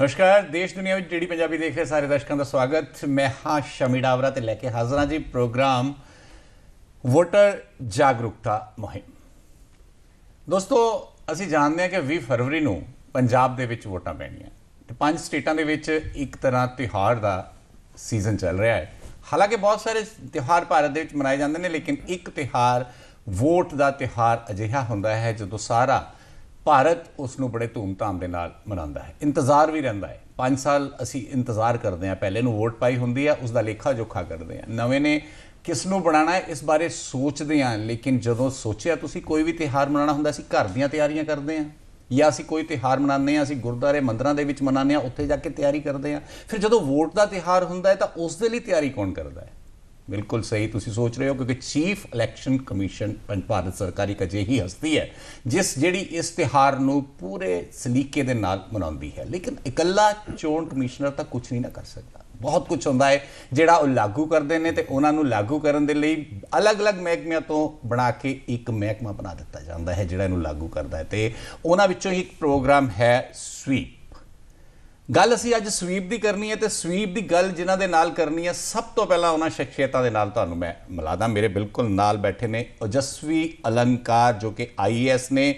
ਨਮਸਕਾਰ ਦੇਸ਼ ਦੁਨੀਆ ਵਿੱਚ ਜਿਹੜੀ ਪੰਜਾਬੀ ਦੇਖ ਰਹੇ ਸਾਰੇ ਦਰਸ਼ਕਾਂ ਦਾ ਸਵਾਗਤ ਮੈਂ ਹਾਂ ਸ਼ਮੀ ਡਾਵਰਾ ਤੇ ਲੈ ਕੇ ਹਾਜ਼ਰ ਹਾਂ ਜੀ ਪ੍ਰੋਗਰਾਮ ਵੋਟਰ ਜਾਗਰੂਕਤਾ ਮੁਹਿੰਮ ਦੋਸਤੋ ਅਸੀਂ ਜਾਣਦੇ ਹਾਂ ਕਿ 20 ਫਰਵਰੀ ਨੂੰ ਪੰਜਾਬ ਦੇ ਵਿੱਚ ਵੋਟਾਂ ਪੈਣੀਆਂ ਤੇ ਪੰਜ ਸਟੇਟਾਂ ਦੇ ਵਿੱਚ ਇੱਕ ਤਰ੍ਹਾਂ ਤਿਹਾੜ ਦਾ ਸੀਜ਼ਨ ਚੱਲ ਰਿਹਾ ਹੈ ਹਾਲਾਂਕਿ ਬਹੁਤ ਸਾਰੇ ਤਿਹਾੜ ਭਾਰਤ ਦੇ ਵਿੱਚ ਮਨਾਏ ਜਾਂਦੇ ਨੇ ਲੇਕਿਨ ਇੱਕ ਤਿਹਾੜ ਵੋਟ ਦਾ ਤਿਹਾੜ ਅਜਿਹਾ ਹੁੰਦਾ ਹੈ ਜਦੋਂ ਸਾਰਾ ਭਾਰਤ ਉਸ ਨੂੰ ਬੜੇ ਧੂਮਧਾਮ ਦੇ ਨਾਲ ਮਨਾਉਂਦਾ ਹੈ ਇੰਤਜ਼ਾਰ ਵੀ ਰਹਿੰਦਾ ਹੈ 5 ਸਾਲ ਅਸੀਂ ਇੰਤਜ਼ਾਰ ਕਰਦੇ ਹਾਂ ਪਹਿਲੇ ਨੂੰ ਵੋਟ ਪਾਈ ਹੁੰਦੀ ਹੈ ਉਸ ਦਾ ਲੇਖਾ ਜੋਖਾ ਕਰਦੇ ਹਾਂ ਨਵੇਂ ਨੇ ਕਿਸ ਨੂੰ ਬਣਾਣਾ ਹੈ ਇਸ ਬਾਰੇ ਸੋਚਦੇ ਹਾਂ ਲੇਕਿਨ ਜਦੋਂ ਸੋਚਿਆ ਤੁਸੀਂ ਕੋਈ ਵੀ ਤਿਹਾਰ ਮਨਾਉਣਾ ਹੁੰਦਾ ਸੀ ਘਰ ਦੀਆਂ ਤਿਆਰੀਆਂ ਕਰਦੇ ਹਾਂ ਜਾਂ ਅਸੀਂ ਕੋਈ ਤਿਹਾਰ ਮਨਾਉਂਦੇ ਹਾਂ ਅਸੀਂ ਗੁਰਦੁਆਰੇ ਮੰਦਰਾਂ ਦੇ ਵਿੱਚ ਮਨਾਉਂਦੇ ਹਾਂ ਉੱਥੇ ਜਾ ਕੇ ਤਿਆਰੀ ਕਰਦੇ ਹਾਂ ਫਿਰ ਜਦੋਂ ਵੋਟ ਦਾ ਤਿਹਾਰ ਹੁੰਦਾ ਹੈ ਤਾਂ ਉਸ ਦੇ ਲਈ ਤਿਆਰੀ ਕੌਣ ਕਰਦਾ ਹੈ ਬਿਲਕੁਲ ਸਹੀ ਤੁਸੀਂ ਸੋਚ ਰਹੇ ਹੋ ਕਿਉਂਕਿ ਚੀਫ ਇਲੈਕਸ਼ਨ ਕਮਿਸ਼ਨ ਪੰਜਾਬ ਸਰਕਾਰੀ ਕਜੇ ਹੀ ਹਸਤੀ ਹੈ ਜਿਸ ਜਿਹੜੀ ਇਸ ਤਿਹਾਰ ਨੂੰ ਪੂਰੇ ਸਲੀਕੇ ਦੇ ਨਾਲ ਮਨਾਉਂਦੀ ਹੈ ਲੇਕਿਨ ਇਕੱਲਾ ਚੋਣ ਕਮਿਸ਼ਨਰ ਤਾਂ ਕੁਝ ਨਹੀਂ ਨਾ ਕਰ ਸਕਦਾ ਬਹੁਤ ਕੁਝ ਹੁੰਦਾ ਹੈ ਜਿਹੜਾ ਉਹ ਲਾਗੂ ਕਰਦੇ ਨੇ ਤੇ ਉਹਨਾਂ ਨੂੰ ਲਾਗੂ ਕਰਨ ਦੇ ਲਈ ਅਲੱਗ-ਅਲੱਗ ਮਹਿਕਮਿਆਂ ਤੋਂ ਬਣਾ ਕੇ ਇੱਕ ਮਹਿਕਮਾ ਬਣਾ ਦਿੱਤਾ ਜਾਂਦਾ ਹੈ ਜਿਹੜਾ ਇਹਨੂੰ ਲਾਗੂ ਕਰਦਾ ਹੈ ਤੇ ਉਹਨਾਂ ਵਿੱਚੋਂ ਹੀ ਇੱਕ ਪ੍ਰੋਗਰਾਮ ਹੈ ਸਵੀਪ ਗੱਲ ਅਸੀਂ ਅੱਜ ਸਵੀਪ ਦੀ ਕਰਨੀ ਹੈ ਤੇ ਸਵੀਪ ਦੀ ਗੱਲ ਜਿਨ੍ਹਾਂ ਦੇ ਨਾਲ ਕਰਨੀ ਹੈ ਸਭ ਤੋਂ ਪਹਿਲਾਂ ਉਹਨਾਂ ਸ਼ਖਸੀਅਤਾਂ ਦੇ ਨਾਲ ਤੁਹਾਨੂੰ ਮੈਂ ਮਿਲਾਦਾ ਮੇਰੇ ਬਿਲਕੁਲ ਨਾਲ ਬੈਠੇ ਨੇ ਅਜਸਵੀ ਅਲੰਕਾਰ ਜੋ ਕਿ ਆਈਐਸ ਨੇ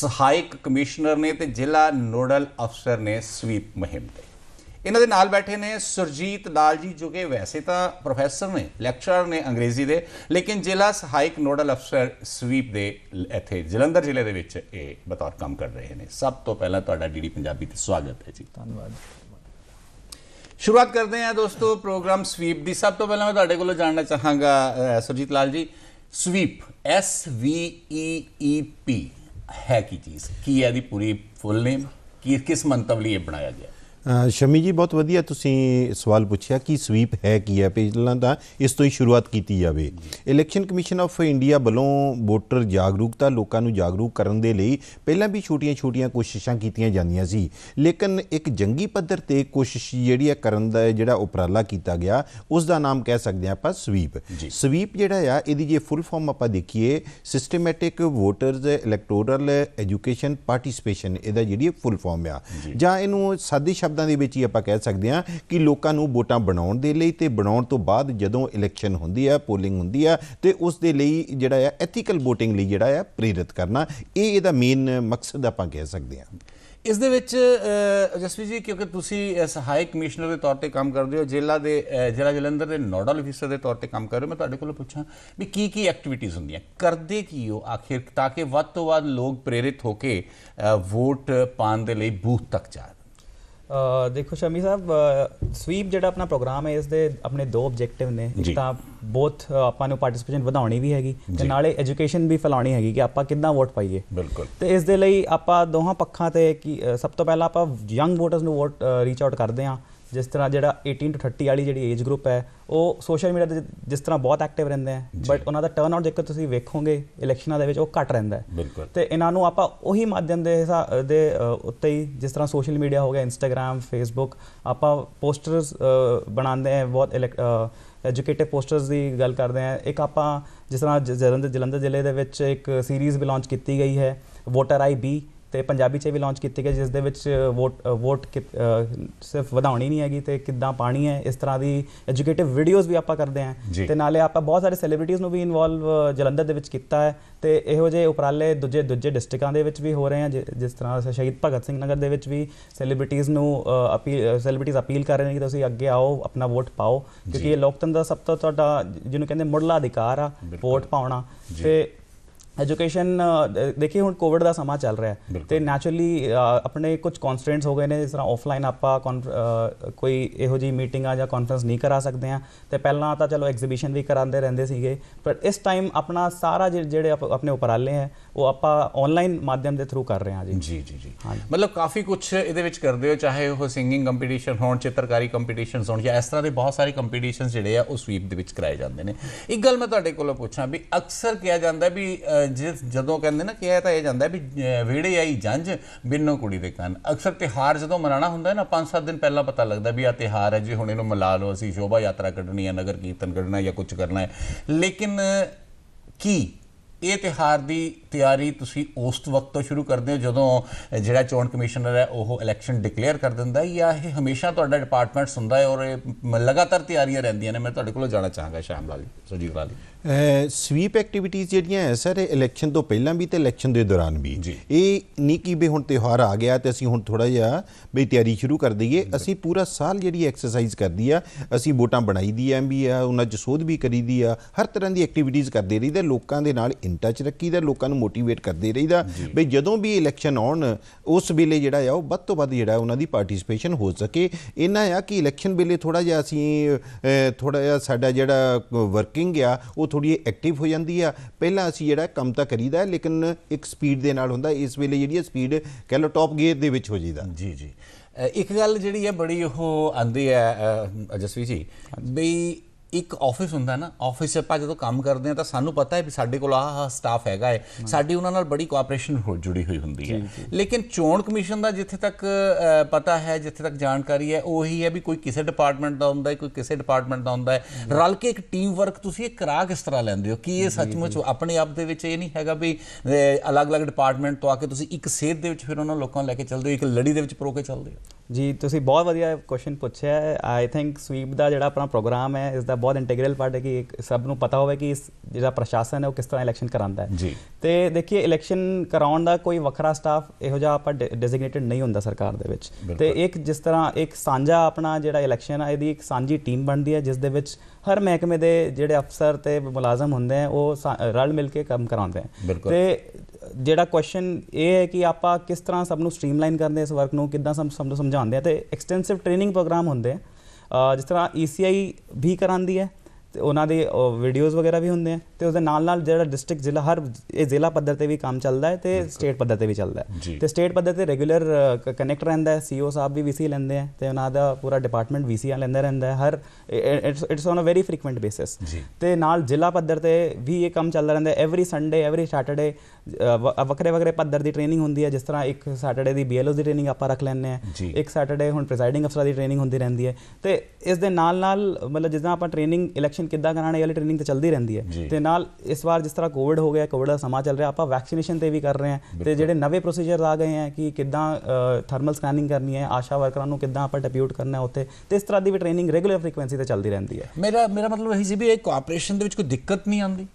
ਸਹਾਇਕ ਕਮਿਸ਼ਨਰ ਨੇ ਤੇ ਜ਼ਿਲ੍ਹਾ ਨੋਡਲ ਅਫਸਰ ਨੇ ਸਵੀਪ ਮਹਿੰਮ ਤੇ ਇਹਨਾਂ ਦੇ ਨਾਲ ਬੈਠੇ ਨੇ ਸੁਰਜੀਤ ਲਾਲ ਜੀ ਜੋ ਕਿ ਵੈਸੇ ਤਾਂ ਪ੍ਰੋਫੈਸਰ ਨੇ ਲੈਕਚਰਰ ਨੇ ਅੰਗਰੇਜ਼ੀ ਦੇ ਲੇਕਿਨ ਜ਼ਿਲ੍ਹਾ ਸਹਾਇਕ ਨੋਡਲ ਅਫਸਰ ਸਵੀਪ ਦੇ ਇੱਥੇ ਜਲੰਧਰ ਜ਼ਿਲ੍ਹੇ ਦੇ ਵਿੱਚ ਇਹ ਬਤੌਰ ਕੰਮ ਕਰ ਰਹੇ ਨੇ ਸਭ ਤੋਂ ਪਹਿਲਾਂ ਤੁਹਾਡਾ ਡੀਡੀ ਪੰਜਾਬੀ ਤੇ ਸਵਾਗਤ ਹੈ ਜੀ ਧੰਨਵਾਦ ਸ਼ੁਰੂਆਤ ਕਰਦੇ ਹਾਂ ਦੋਸਤੋ ਪ੍ਰੋਗਰਾਮ ਸਵੀਪ ਦੀ ਸਭ ਤੋਂ ਪਹਿਲਾਂ ਮੈਂ ਤੁਹਾਡੇ ਕੋਲੋਂ ਜਾਣਨਾ ਚਾਹਾਂਗਾ ਸੁਰਜੀਤ ਲਾਲ ਜੀ ਸਵੀਪ ਐਸ ਵੀ ਈ ਈ ਪੀ ਹੈ ਕੀ ਚੀਜ਼ ਕੀ ਹੈ ਦੀ ਪੂਰੀ ਫੁੱਲ ਨੇਮ ਕਿਸ ਕਿਸ ਮੰਤਵ ਲਈ ਇਹ ਬਣਾਇਆ ਗਿਆ ਸ਼ਮੀ ਜੀ ਬਹੁਤ ਵਧੀਆ ਤੁਸੀਂ ਸਵਾਲ ਪੁੱਛਿਆ ਕਿ ਸਵੀਪ ਹੈ ਕੀ ਹੈ ਪਹਿਲਾਂ ਤਾਂ ਇਸ ਤੋਂ ਹੀ ਸ਼ੁਰੂਆਤ ਕੀਤੀ ਜਾਵੇ ਇਲੈਕਸ਼ਨ ਕਮਿਸ਼ਨ ਆਫ ਇੰਡੀਆ ਵੱਲੋਂ ਵੋਟਰ ਜਾਗਰੂਕਤਾ ਲੋਕਾਂ ਨੂੰ ਜਾਗਰੂਕ ਕਰਨ ਦੇ ਲਈ ਪਹਿਲਾਂ ਵੀ ਛੋਟੀਆਂ-ਛੋਟੀਆਂ ਕੋਸ਼ਿਸ਼ਾਂ ਕੀਤੀਆਂ ਜਾਂਦੀਆਂ ਸੀ ਲੇਕਿਨ ਇੱਕ ਜੰਗੀ ਪੱਧਰ ਤੇ ਕੋਸ਼ਿਸ਼ ਜਿਹੜੀ ਹੈ ਕਰਨ ਦਾ ਜਿਹੜਾ ਉਪਰਾਲਾ ਕੀਤਾ ਗਿਆ ਉਸ ਦਾ ਨਾਮ ਕਹਿ ਸਕਦੇ ਆ ਆਪਾਂ ਸਵੀਪ ਸਵੀਪ ਜਿਹੜਾ ਆ ਇਹਦੀ ਜੇ ਫੁੱਲ ਫਾਰਮ ਆਪਾਂ ਦੇਖੀਏ systematic voters electoral education participation ਇਹਦਾ ਜਿਹੜੀ ਫੁੱਲ ਫਾਰਮ ਆ ਜਾਂ ਇਹਨੂੰ ਸਾਦੀ ਸ਼ਬਦਾਂ ਦੇ ਵਿੱਚ ਹੀ ਆਪਾਂ ਕਹਿ ਸਕਦੇ ਹਾਂ ਕਿ ਲੋਕਾਂ ਨੂੰ ਵੋਟਾਂ ਬਣਾਉਣ ਦੇ ਲਈ ਤੇ ਬਣਾਉਣ ਤੋਂ ਬਾਅਦ ਜਦੋਂ ਇਲੈਕਸ਼ਨ ਹੁੰਦੀ ਹੈ ਪੋਲਿੰਗ ਹੁੰਦੀ ਹੈ ਤੇ ਉਸ ਦੇ ਲਈ ਜਿਹੜਾ ਹੈ ਐਥੀਕਲ VOTING ਲਈ ਜਿਹੜਾ ਹੈ ਪ੍ਰੇਰਿਤ ਕਰਨਾ ਇਹ ਇਹਦਾ ਮੇਨ ਮਕਸਦ ਆਪਾਂ ਕਹਿ ਸਕਦੇ ਹਾਂ ਇਸ ਦੇ ਵਿੱਚ ਜਸਵੀ ਜੀ ਕਿਉਂਕਿ ਤੁਸੀਂ ਸਹਾਇਕ ਕਮਿਸ਼ਨਰ ਦੇ ਤੌਰ ਤੇ ਕੰਮ ਕਰਦੇ ਹੋ ਜ਼ਿਲ੍ਹਾ ਦੇ ਜ਼ਿਲ੍ਹਾ ਜਲੰਧਰ ਦੇ ਨੋਡਲ ਅਫੀਸਰ ਦੇ ਤੌਰ ਤੇ ਕੰਮ ਕਰ ਰਹੇ ਹੋ ਮੈਂ ਤੁਹਾਡੇ ਕੋਲੋਂ ਪੁੱਛਾਂ ਵੀ ਕੀ ਕੀ ਐਕਟੀਵਿਟੀਆਂ ਹੁੰਦੀਆਂ ਕਰਦੇ ਕੀ ਹੋ ਆਖਿਰ ਤਾਂ ਕਿ ਵੱਧ ਤੋਂ ਵੱਧ ਲੋਕ ਪ੍ਰੇਰਿਤ ਹੋ ਕੇ ਵੋਟ ਪਾਉਣ ਦੇ ਲਈ ਬੂਥ ਤੱਕ ਜਾਣ ਦੇਖੋ ਸ਼ਮੀ ਸਾਹਿਬ ਸਵੀਪ ਜਿਹੜਾ ਆਪਣਾ ਪ੍ਰੋਗਰਾਮ ਹੈ ਇਸ ਦੇ ਆਪਣੇ ਦੋ ਆਬਜੈਕਟਿਵ ਨੇ ਇੱਕ ਤਾਂ ਬੋਥ ਆਪਾਂ ਨੂੰ ਪਾਰਟਿਸਪੇਸ਼ਨ ਵਧਾਉਣੀ ਵੀ ਹੈਗੀ ਤੇ ਨਾਲੇ ਐਜੂਕੇਸ਼ਨ ਵੀ ਫੈਲਾਉਣੀ ਹੈਗੀ ਕਿ ਆਪਾਂ ਕਿੰਨਾ ਵੋਟ ਪਾਈਏ ਬਿਲਕੁਲ ਤੇ ਇਸ ਦੇ ਲਈ ਆਪਾਂ ਦੋਹਾਂ ਪੱਖਾਂ ਤੇ ਸਭ ਤੋਂ ਪਹਿਲਾਂ ਆਪਾਂ ਯੰਗ ਵੋਟਰਸ ਨੂੰ ਵੋਟ ਰੀਚ ਆਊਟ ਕਰਦੇ ਆਂ ਜਿਸ ਤਰ੍ਹਾਂ ਜਿਹੜਾ 18 ਤੋਂ 30 ਵਾਲੀ ਜਿਹੜੀ ਏਜ ਗਰੁੱਪ ਹੈ ਉਹ ਸੋਸ਼ਲ ਮੀਡੀਆ ਤੇ ਜਿਸ ਤਰ੍ਹਾਂ ਬਹੁਤ ਐਕਟਿਵ ਰਹਿੰਦੇ ਆ ਬਟ ਉਹਨਾਂ ਦਾ ਟਰਨ ਆਊਟ ਜੇਕਰ ਤੁਸੀਂ ਵੇਖੋਗੇ ਇਲੈਕਸ਼ਨਾਂ ਦੇ ਵਿੱਚ ਉਹ ਘਟ ਰਹਿੰਦਾ ਹੈ ਤੇ ਇਹਨਾਂ ਨੂੰ ਆਪਾਂ ਉਹੀ ਮਾਧਿਅਮ ਦੇ ਦੇ ਉੱਤੇ ਹੀ ਜਿਸ ਤਰ੍ਹਾਂ ਸੋਸ਼ਲ ਮੀਡੀਆ ਹੋ ਗਿਆ ਇੰਸਟਾਗ੍ਰam ਫੇਸਬੁੱਕ ਆਪਾਂ ਪੋਸਟਰਸ ਬਣਾਉਂਦੇ ਆ ਬਹੁਤ ਐਜੂਕੇਟਿਵ ਪੋਸਟਰਸ ਦੀ ਗੱਲ ਕਰਦੇ ਆ ਇੱਕ ਆਪਾਂ ਜਿਸ ਤਰ੍ਹਾਂ ਜਲੰਧਰ ਜਲੰਧਰ ਜ਼ਿਲ੍ਹੇ ਦੇ ਵਿੱਚ ਇੱਕ ਸੀਰੀਜ਼ ਵੀ ਲਾਂਚ ਕੀਤੀ ਗਈ ਹੈ ਵੋਟਰ ਆਈ ਬੀ ਤੇ ਪੰਜਾਬੀ 'ਚ ਵੀ ਲਾਂਚ ਕੀਤੀ ਗਈ ਜਿਸ ਦੇ ਵਿੱਚ ਵੋਟ ਵੋਟ ਸਿਰਫ ਵਧਾਉਣੀ ਨਹੀਂ ਹੈਗੀ ਤੇ ਕਿੱਦਾਂ ਪਾਣੀ ਹੈ ਇਸ ਤਰ੍ਹਾਂ ਦੀ ਐਜੂਕੇਟਿਵ ਵੀਡੀਓਜ਼ ਵੀ ਆਪਾਂ ਕਰਦੇ ਆਂ ਤੇ ਨਾਲੇ ਆਪਾਂ ਬਹੁਤ ਸਾਰੇ ਸੈਲੀਬ੍ਰਿਟੀਜ਼ ਨੂੰ ਵੀ ਇਨਵੋਲਵ ਜਲੰਧਰ ਦੇ ਵਿੱਚ ਕੀਤਾ ਹੈ ਤੇ ਇਹੋ ਜਿਹੇ ਉਪਰਾਲੇ ਦੂਜੇ ਦੂਜੇ ਡਿਸਟ੍ਰਿਕਾਂ ਦੇ ਵਿੱਚ ਵੀ ਹੋ ਰਹੇ ਆ ਜਿਸ ਤਰ੍ਹਾਂ ਸ਼ਹੀਦ ਭਗਤ ਸਿੰਘ ਨਗਰ ਦੇ ਵਿੱਚ ਵੀ ਸੈਲੀਬ੍ਰਿਟੀਜ਼ ਨੂੰ ਅਪੀਲ ਸੈਲੀਬ੍ਰਿਟੀਜ਼ ਅਪੀਲ ਕਰ ਰਹੇ ਨੇ ਕਿ ਤੁਸੀਂ ਅੱਗੇ ਆਓ ਆਪਣਾ ਵੋਟ ਪਾਓ ਕਿਉਂਕਿ ਇਹ ਲੋਕਤੰਤਰ ਦਾ ਸਭ ਤੋਂ ਤੁਹਾਡਾ ਜਿਹਨੂੰ ਕਹਿੰਦੇ ਮੁੱਢਲਾ ਅਧਿਕਾਰ ਆ ਵੋਟ ਪਾਉਣਾ ਤੇ ਐਜੂਕੇਸ਼ਨ ਦੇਖੀ ਹੁਣ ਕੋਵਿਡ ਦਾ ਸਮਾਂ ਚੱਲ ਰਿਹਾ ਤੇ ਨੇਚਰਲੀ ਆਪਣੇ ਕੁਝ ਕਨਸਟ੍ਰੇਂਟਸ ਹੋ ਗਏ ਨੇ ਜਿਸ ਤਰ੍ਹਾਂ ਆਫਲਾਈਨ ਆਪਾਂ ਕੋਈ ਇਹੋ ਜੀ ਮੀਟਿੰਗਾਂ ਜਾਂ ਕਾਨਫਰੰਸ ਨਹੀਂ ਕਰਾ ਸਕਦੇ ਆ ਤੇ ਪਹਿਲਾਂ ਤਾਂ ਚਲੋ ਐਗਜ਼ੀਬਿਸ਼ਨ ਵੀ ਕਰਾਉਂਦੇ ਰਹਿੰਦੇ ਸੀਗੇ ਪਰ ਇਸ ਟਾਈਮ ਆਪਣਾ ਸਾਰਾ ਜਿਹੜੇ ਆਪਣੇ ਉਪਰਾਲੇ ਆ ਉਹ ਆਪਾਂ ਆਨਲਾਈਨ ਮਾਧਿਅਮ ਦੇ ਥਰੂ ਕਰ ਰਹੇ ਹਾਂ ਜੀ ਜੀ ਜੀ ਜੀ ਮਤਲਬ ਕਾਫੀ ਕੁਝ ਇਹਦੇ ਵਿੱਚ ਕਰਦੇ ਹੋ ਚਾਹੇ ਉਹ ਸਿੰਗਿੰਗ ਕੰਪੀਟੀਸ਼ਨ ਹੋਣ ਚਿੱਤਰਕਾਰੀ ਕੰਪੀਟੀਸ਼ਨਸ ਹੋਣ ਜਾਂ ਇਸ ਤਰ੍ਹਾਂ ਦੇ ਬਹੁਤ ਸਾਰੇ ਕੰਪੀਟੀਸ਼ਨਸ ਜਿਹੜੇ ਆ ਉਹ ਸਵੀਪ ਦੇ ਵਿੱਚ ਕਰਾਏ ਜਾਂਦੇ ਨੇ ਇੱਕ ਗੱਲ ਮੈਂ ਤੁਹਾਡੇ ਕੋਲੋਂ ਪੁੱਛਾਂ ਵੀ ਅਕਸਰ ਕਿਹਾ ਜਾਂਦਾ ਵੀ ਜਿਸ ਜਦੋਂ ਕਹਿੰਦੇ ਨਾ ਕਿਹਾ ਤਾਂ ਇਹ ਜਾਂਦਾ ਵੀ ਵਿੜੇ ਆਈ ਜੰਜ ਬਿੰਨੋ ਕੁੜੀ ਦੇ ਕੰਨ ਅਕਸਰ ਤਿਹਾਰ ਜਦੋਂ ਮਨਾਣਾ ਹੁੰਦਾ ਨਾ 5-7 ਦਿਨ ਪਹਿਲਾਂ ਪਤਾ ਲੱਗਦਾ ਵੀ ਆ ਤਿਹਾਰ ਹੈ ਜੀ ਹੁਣ ਇਹਨੂੰ ਮਲਾ ਲਓ ਅਸੀਂ ਸ਼ੋਭਾ ਯਾਤਰਾ ਕੱਢਣੀ ਹੈ ਨਗਰ ਕੀਰਤਨ ਕੱਢਣਾ ਜਾਂ ਕੁਝ ਕਰਨਾ ਹੈ ਲੇਕਿਨ ਕੀ ਇਹ ਤਿਹਾਰ ਦੀ ਤਿਆਰੀ ਤੁਸੀਂ ਉਸ ਵਕਤ ਤੋਂ ਸ਼ੁਰੂ ਕਰਦੇ ਹੋ ਜਦੋਂ ਜਿਹੜਾ ਚੋਣ ਕਮਿਸ਼ਨਰ ਹੈ ਉਹ ਇਲੈਕਸ਼ਨ ਡਿਕਲੇਅਰ ਕਰ ਦਿੰਦਾ ਹੈ ਜਾਂ ਇਹ ਹਮੇਸ਼ਾ ਤੁਹਾਡਾ ਡਿਪਾਰਟਮੈਂਟ ਸੁਣਦਾ ਹੈ ਔਰ ਇਹ ਲਗਾਤਾਰ ਤਿਆਰੀਆਂ ਰਹਿੰਦੀਆਂ ਨੇ ਮੈਂ ਤੁਹਾਡੇ ਕੋਲ ਜਾਣਾ ਚਾਹਾਂਗਾ ਸ਼ਾਮ ਲਾਲੀ ਸੁਜੀਵ ਲਾਲੀ ਸਵੀਪ ਐਕਟੀਵਿਟੀਜ਼ ਜਿਹੜੀਆਂ ਐ ਸਰ ਇਹ ਇਲੈਕਸ਼ਨ ਤੋਂ ਪਹਿਲਾਂ ਵੀ ਤੇ ਇਲੈਕਸ਼ਨ ਦੇ ਦੌਰਾਨ ਵੀ ਇਹ ਨਹੀਂ ਕਿ ਵੀ ਹੁਣ ਤਿਉਹਾਰ ਆ ਗਿਆ ਤੇ ਅਸੀਂ ਹੁਣ ਥੋੜਾ ਜਿਹਾ ਵੀ ਤਿਆਰੀ ਸ਼ੁਰੂ ਕਰ ਦਈਏ ਅਸੀਂ ਪੂਰਾ ਸਾਲ ਜਿਹੜੀ ਐਕਸਰਸਾਈਜ਼ ਕਰਦੀ ਆ ਅਸੀਂ ਵੋਟਾਂ ਬਣਾਈ ਦੀ ਐ ਵੀ ਆ ਉਹਨਾਂ 'ਚ ਸੋਧ ਵੀ ਕਰੀਦੀ ਆ ਹਰ ਤਰ੍ਹਾਂ ਦੀ ਐਕਟੀਵਿਟੀਜ਼ ਕਰਦੇ ਰਹੀਦਾ ਲੋਕਾਂ ਦੇ ਨਾਲ ਇਨ ਟੱਚ ਰੱਖੀਦਾ ਲੋਕਾਂ ਨੂੰ ਮੋਟੀਵੇਟ ਕਰਦੇ ਰਹੀਦਾ ਵੀ ਜਦੋਂ ਵੀ ਇਲੈਕਸ਼ਨ ਆਉਣ ਉਸ ਵੇਲੇ ਜਿਹੜਾ ਆ ਉਹ ਵੱਧ ਤੋਂ ਵੱਧ ਜਿਹੜਾ ਉਹਨਾਂ ਦੀ ਪਾਰਟਿਸਿਪੇਸ਼ਨ ਹੋ ਸਕੇ ਇਹਨਾਂ ਆ ਕਿ ਇਲੈਕਸ਼ਨ ਵੇਲੇ ਥੋੜਾ ਜਿਹਾ ਅਸੀਂ ਥੋੜਾ ਜਿਹਾ ਸਾਡਾ ਜਿਹੜਾ ਵਰਕਿੰਗ ਆ ਉਹ ਥੋੜੀ ਐਕਟਿਵ ਹੋ ਜਾਂਦੀ ਆ ਪਹਿਲਾਂ ਅਸੀਂ ਜਿਹੜਾ ਕੰਮ ਤਾਂ ਕਰੀਦਾ ਲੇਕਿਨ ਇੱਕ ਸਪੀਡ ਦੇ ਨਾਲ ਹੁੰਦਾ ਇਸ ਵੇਲੇ ਜਿਹੜੀ ਹੈ ਸਪੀਡ ਕਹ ਲੋ ਟੌਪ ਗੇਅਰ ਦੇ ਵਿੱਚ ਹੋ ਜੀਦਾ ਜੀ ਜੀ ਇੱਕ ਗੱਲ ਜਿਹੜੀ ਹੈ ਬੜੀ ਉਹ ਆਂਦੀ ਹੈ ਜਸਵੀ ਜੀ ਬਈ ਇੱਕ ਆਫਿਸ ਹੁੰਦਾ ਨਾ ਆਫਿਸ 'ਚ ਆਪਾਂ ਜਦੋਂ ਕੰਮ ਕਰਦੇ ਆ ਤਾਂ ਸਾਨੂੰ ਪਤਾ ਹੈ ਵੀ ਸਾਡੇ ਕੋਲ ਆਹ ਸਟਾਫ ਹੈਗਾ ਹੈ ਸਾਡੀ ਉਹਨਾਂ ਨਾਲ ਬੜੀ ਕੋਆਪਰੇਸ਼ਨ ਹੋ ਜੁੜੀ ਹੋਈ ਹੁੰਦੀ ਹੈ ਲੇਕਿਨ ਚੋਣ ਕਮਿਸ਼ਨ ਦਾ ਜਿੱਥੇ ਤੱਕ ਪਤਾ ਹੈ ਜਿੱਥੇ ਤੱਕ ਜਾਣਕਾਰੀ ਹੈ ਉਹੀ ਹੈ ਵੀ ਕੋਈ ਕਿਸੇ ਡਿਪਾਰਟਮੈਂਟ ਦਾ ਹੁੰਦਾ ਹੈ ਕੋਈ ਕਿਸੇ ਡਿਪਾਰਟਮੈਂਟ ਦਾ ਹੁੰਦਾ ਹੈ ਰਲ ਕੇ ਇੱਕ ਟੀਮ ਵਰਕ ਤੁਸੀਂ ਇਹ ਕਰਾ ਕਿਸ ਤਰ੍ਹਾਂ ਲੈਂਦੇ ਹੋ ਕਿ ਇਹ ਸੱਚਮੁੱਚ ਆਪਣੇ ਆਪ ਦੇ ਵਿੱਚ ਇਹ ਨਹੀਂ ਹੈਗਾ ਵੀ ਅਲੱਗ-ਅਲੱਗ ਡਿਪਾਰਟਮੈਂਟ ਤੋਂ ਆ ਕੇ ਤੁਸੀਂ ਇੱਕ ਸੇਧ ਦੇ ਵਿੱਚ ਫਿਰ ਉਹਨਾਂ ਲੋਕਾਂ ਨੂੰ ਲੈ ਕੇ ਚੱਲਦੇ ਹੋ ਇੱਕ ਲੜੀ ਦੇ ਵਿੱਚ ਪਰੋ ਕੇ ਚੱਲਦੇ ਹੋ ਜੀ ਤੁਸੀਂ ਬਹੁਤ ਵਧੀਆ ਕੁਐਸਚਨ ਪੁੱਛਿਆ ਆਈ ਥਿੰਕ ਸਵੀਪ ਦਾ ਜਿਹੜਾ ਆਪਣਾ ਪ੍ਰੋਗਰਾਮ ਹੈ ਇਸ ਦਾ ਬਹੁਤ ਇੰਟੀਗਰਲ ਪਾਰਟ ਹੈ ਕਿ ਸਭ ਨੂੰ ਪਤਾ ਹੋਵੇ ਕਿ ਇਸ ਜਿਹੜਾ ਪ੍ਰਸ਼ਾਸਨ ਹੈ ਉਹ ਕਿਸ ਤਰ੍ਹਾਂ ਇਲੈਕਸ਼ਨ ਕਰਾਉਂਦਾ ਹੈ ਜੀ ਤੇ ਦੇਖੀਏ ਇਲੈਕਸ਼ਨ ਕਰਾਉਣ ਦਾ ਕੋਈ ਵੱਖਰਾ ਸਟਾਫ ਇਹੋ ਜਿਹਾ ਆਪਾਂ ਡੈਜ਼ਿਗਨੇਟਡ ਨਹੀਂ ਹੁੰਦਾ ਸਰਕਾਰ ਦੇ ਵਿੱਚ ਤੇ ਇੱਕ ਜਿਸ ਤਰ੍ਹਾਂ ਇੱਕ ਸਾਂਝਾ ਆਪਣਾ ਜਿਹੜਾ ਇਲੈਕਸ਼ਨ ਹੈ ਇਹਦੀ ਇੱਕ ਸਾਂਝੀ ਟੀਮ ਬਣਦੀ ਹੈ ਜਿਸ ਦੇ ਵਿੱਚ ਹਰ ਮਹਿਕਮੇ ਦੇ ਜਿਹੜੇ ਅਫਸਰ ਤੇ ਮੁਲਾਜ਼ਮ ਹੁੰਦੇ ਆ ਉਹ ਰਲ ਮਿਲ ਕੇ ਕੰਮ ਕਰਾਉਂਦੇ ਆ ਤੇ ਜਿਹੜਾ ਕੁਐਸਚਨ ਇਹ ਹੈ ਕਿ ਆਪਾਂ ਕਿਸ ਤਰ੍ਹਾਂ ਸਭ ਨੂੰ ਸਟ੍ਰੀਮਲਾਈਨ ਕਰਦੇ ਇਸ ਵਰਕ ਨੂੰ ਕਿੱਦਾਂ ਸਭ ਨੂੰ ਸਮਝਾਉਂਦੇ ਆ ਤੇ ਐਕਸਟੈਂਸਿਵ ਟ੍ਰੇਨਿੰਗ ਪ੍ਰੋਗਰਾਮ ਹੁੰਦੇ ਆ ਜਿਸ ਤਰ੍ਹਾਂ ECI ਵੀ ਕਰਾਂਦੀ ਹੈ ਤੇ ਉਹਨਾਂ ਦੇ ਵੀਡੀਓਜ਼ ਵਗੈਰਾ ਵੀ ਹੁੰਦੇ ਆ ਤੇ ਉਸ ਦੇ ਨਾਲ ਨਾਲ ਜਿਹੜਾ ਡਿਸਟ੍ਰਿਕਟ ਜ਼ਿਲ੍ਹਾ ਹਰ ਇਹ ਜ਼ਿਲ੍ਹਾ ਪੱਧਰ ਤੇ ਵੀ ਕੰਮ ਚੱਲਦਾ ਹੈ ਤੇ ਸਟੇਟ ਪੱਧਰ ਤੇ ਵੀ ਚੱਲਦਾ ਹੈ ਤੇ ਸਟੇਟ ਪੱਧਰ ਤੇ ਰੈਗੂਲਰ ਕਨੈਕਟ ਰਹਿੰਦਾ ਹੈ ਸੀਓ ਸਾਹਿਬ ਵੀ ਵੀਸੀ ਲੈਂਦੇ ਆ ਤੇ ਉਹਨਾਂ ਦਾ ਪੂਰਾ ਡਿਪਾਰਟਮੈਂਟ ਵੀਸੀ ਆ ਲੈਂਦਾ ਰਹਿੰਦਾ ਹੈ ਹਰ it's on a very frequent basis ਤੇ ਨਾਲ ਜ਼ਿਲ੍ਹਾ ਪੱਧਰ ਤੇ ਵੀ ਇਹ ਕੰਮ ਚੱਲਦਾ ਰਹਿੰਦਾ ਐਵਰੀ ਸੰਡੇ ਐਵਰੀ ਸੈਟਰਡੇ ਵੱਖਰੇ ਵੱਖਰੇ ਪੱਧਰ ਦੀ ਟ੍ਰੇਨਿੰਗ ਹੁੰਦੀ ਹੈ ਜਿਸ ਤਰ੍ਹਾਂ ਇੱਕ ਸੈਟਰਡੇ ਦੀ ਬੀਐਲਓ ਦੀ ਟ੍ਰੇਨਿੰਗ ਆਪਾਂ ਰੱਖ ਲੈਂਦੇ ਆ ਇੱਕ ਸੈਟਰਡੇ ਹੁਣ ਪ੍ਰੈਜ਼ਾਈਡਿੰਗ ਅਫਸਰ ਦੀ ਟ੍ਰੇਨਿੰਗ ਹੁੰਦੀ ਰਹਿੰਦੀ ਹੈ ਤੇ ਇਸ ਦੇ ਨਾਲ ਨਾਲ ਮਤਲਬ ਜਿੱਦਾਂ ਆਪਾਂ ਟ੍ਰੇਨਿੰਗ ਇਲੈਕਸ਼ਨ ਕਿੱਦਾਂ ਕਰਾਣੇ ਵਾਲੀ ਟ੍ਰੇਨਿੰਗ ਤੇ ਚੱਲਦੀ ਰਹਿੰਦੀ ਹੈ ਤੇ ਨਾਲ ਇਸ ਵਾਰ ਜਿਸ ਤਰ੍ਹਾਂ ਕੋਵਿਡ ਹੋ ਗਿਆ ਕੋਵਿਡ ਦਾ ਸਮਾਂ ਚੱਲ ਰਿਹਾ ਆਪਾਂ ਵੈਕਸੀਨੇਸ਼ਨ ਤੇ ਵੀ ਕਰ ਰਹੇ ਹਾਂ ਤੇ ਜਿਹੜੇ ਨਵੇਂ ਪ੍ਰੋਸੀਜਰ ਆ ਗਏ ਆ ਕਿ ਕਿੱਦਾਂ ਥਰਮਲ ਸਕੈਨਿੰਗ ਕਰਨੀ ਹੈ ਆਸ਼ਾ ਵਰਕਰਾਂ ਨੂੰ ਕਿੱਦਾਂ ਆਪਾਂ ਡਿਪਿਊਟ ਕਰਨਾ ਹੈ ਉੱਥੇ ਤੇ ਇਸ ਤਰ੍ਹਾਂ ਦੀ ਵੀ ਟ੍ਰੇਨਿੰਗ ਰੈਗੂਲਰ ਫ੍ਰੀਕਵੈਂਸੀ ਤੇ ਚੱਲਦੀ ਰਹਿੰਦੀ ਹੈ ਮੇਰਾ ਮੇਰਾ ਮਤਲਬ ਇਹ ਸੀ ਵੀ ਇਹ ਕੋਆਪਰੇਸ਼ਨ ਦੇ ਵਿੱਚ ਕੋਈ ਦਿੱਕਤ ਨਹੀਂ ਆਉਂਦੀ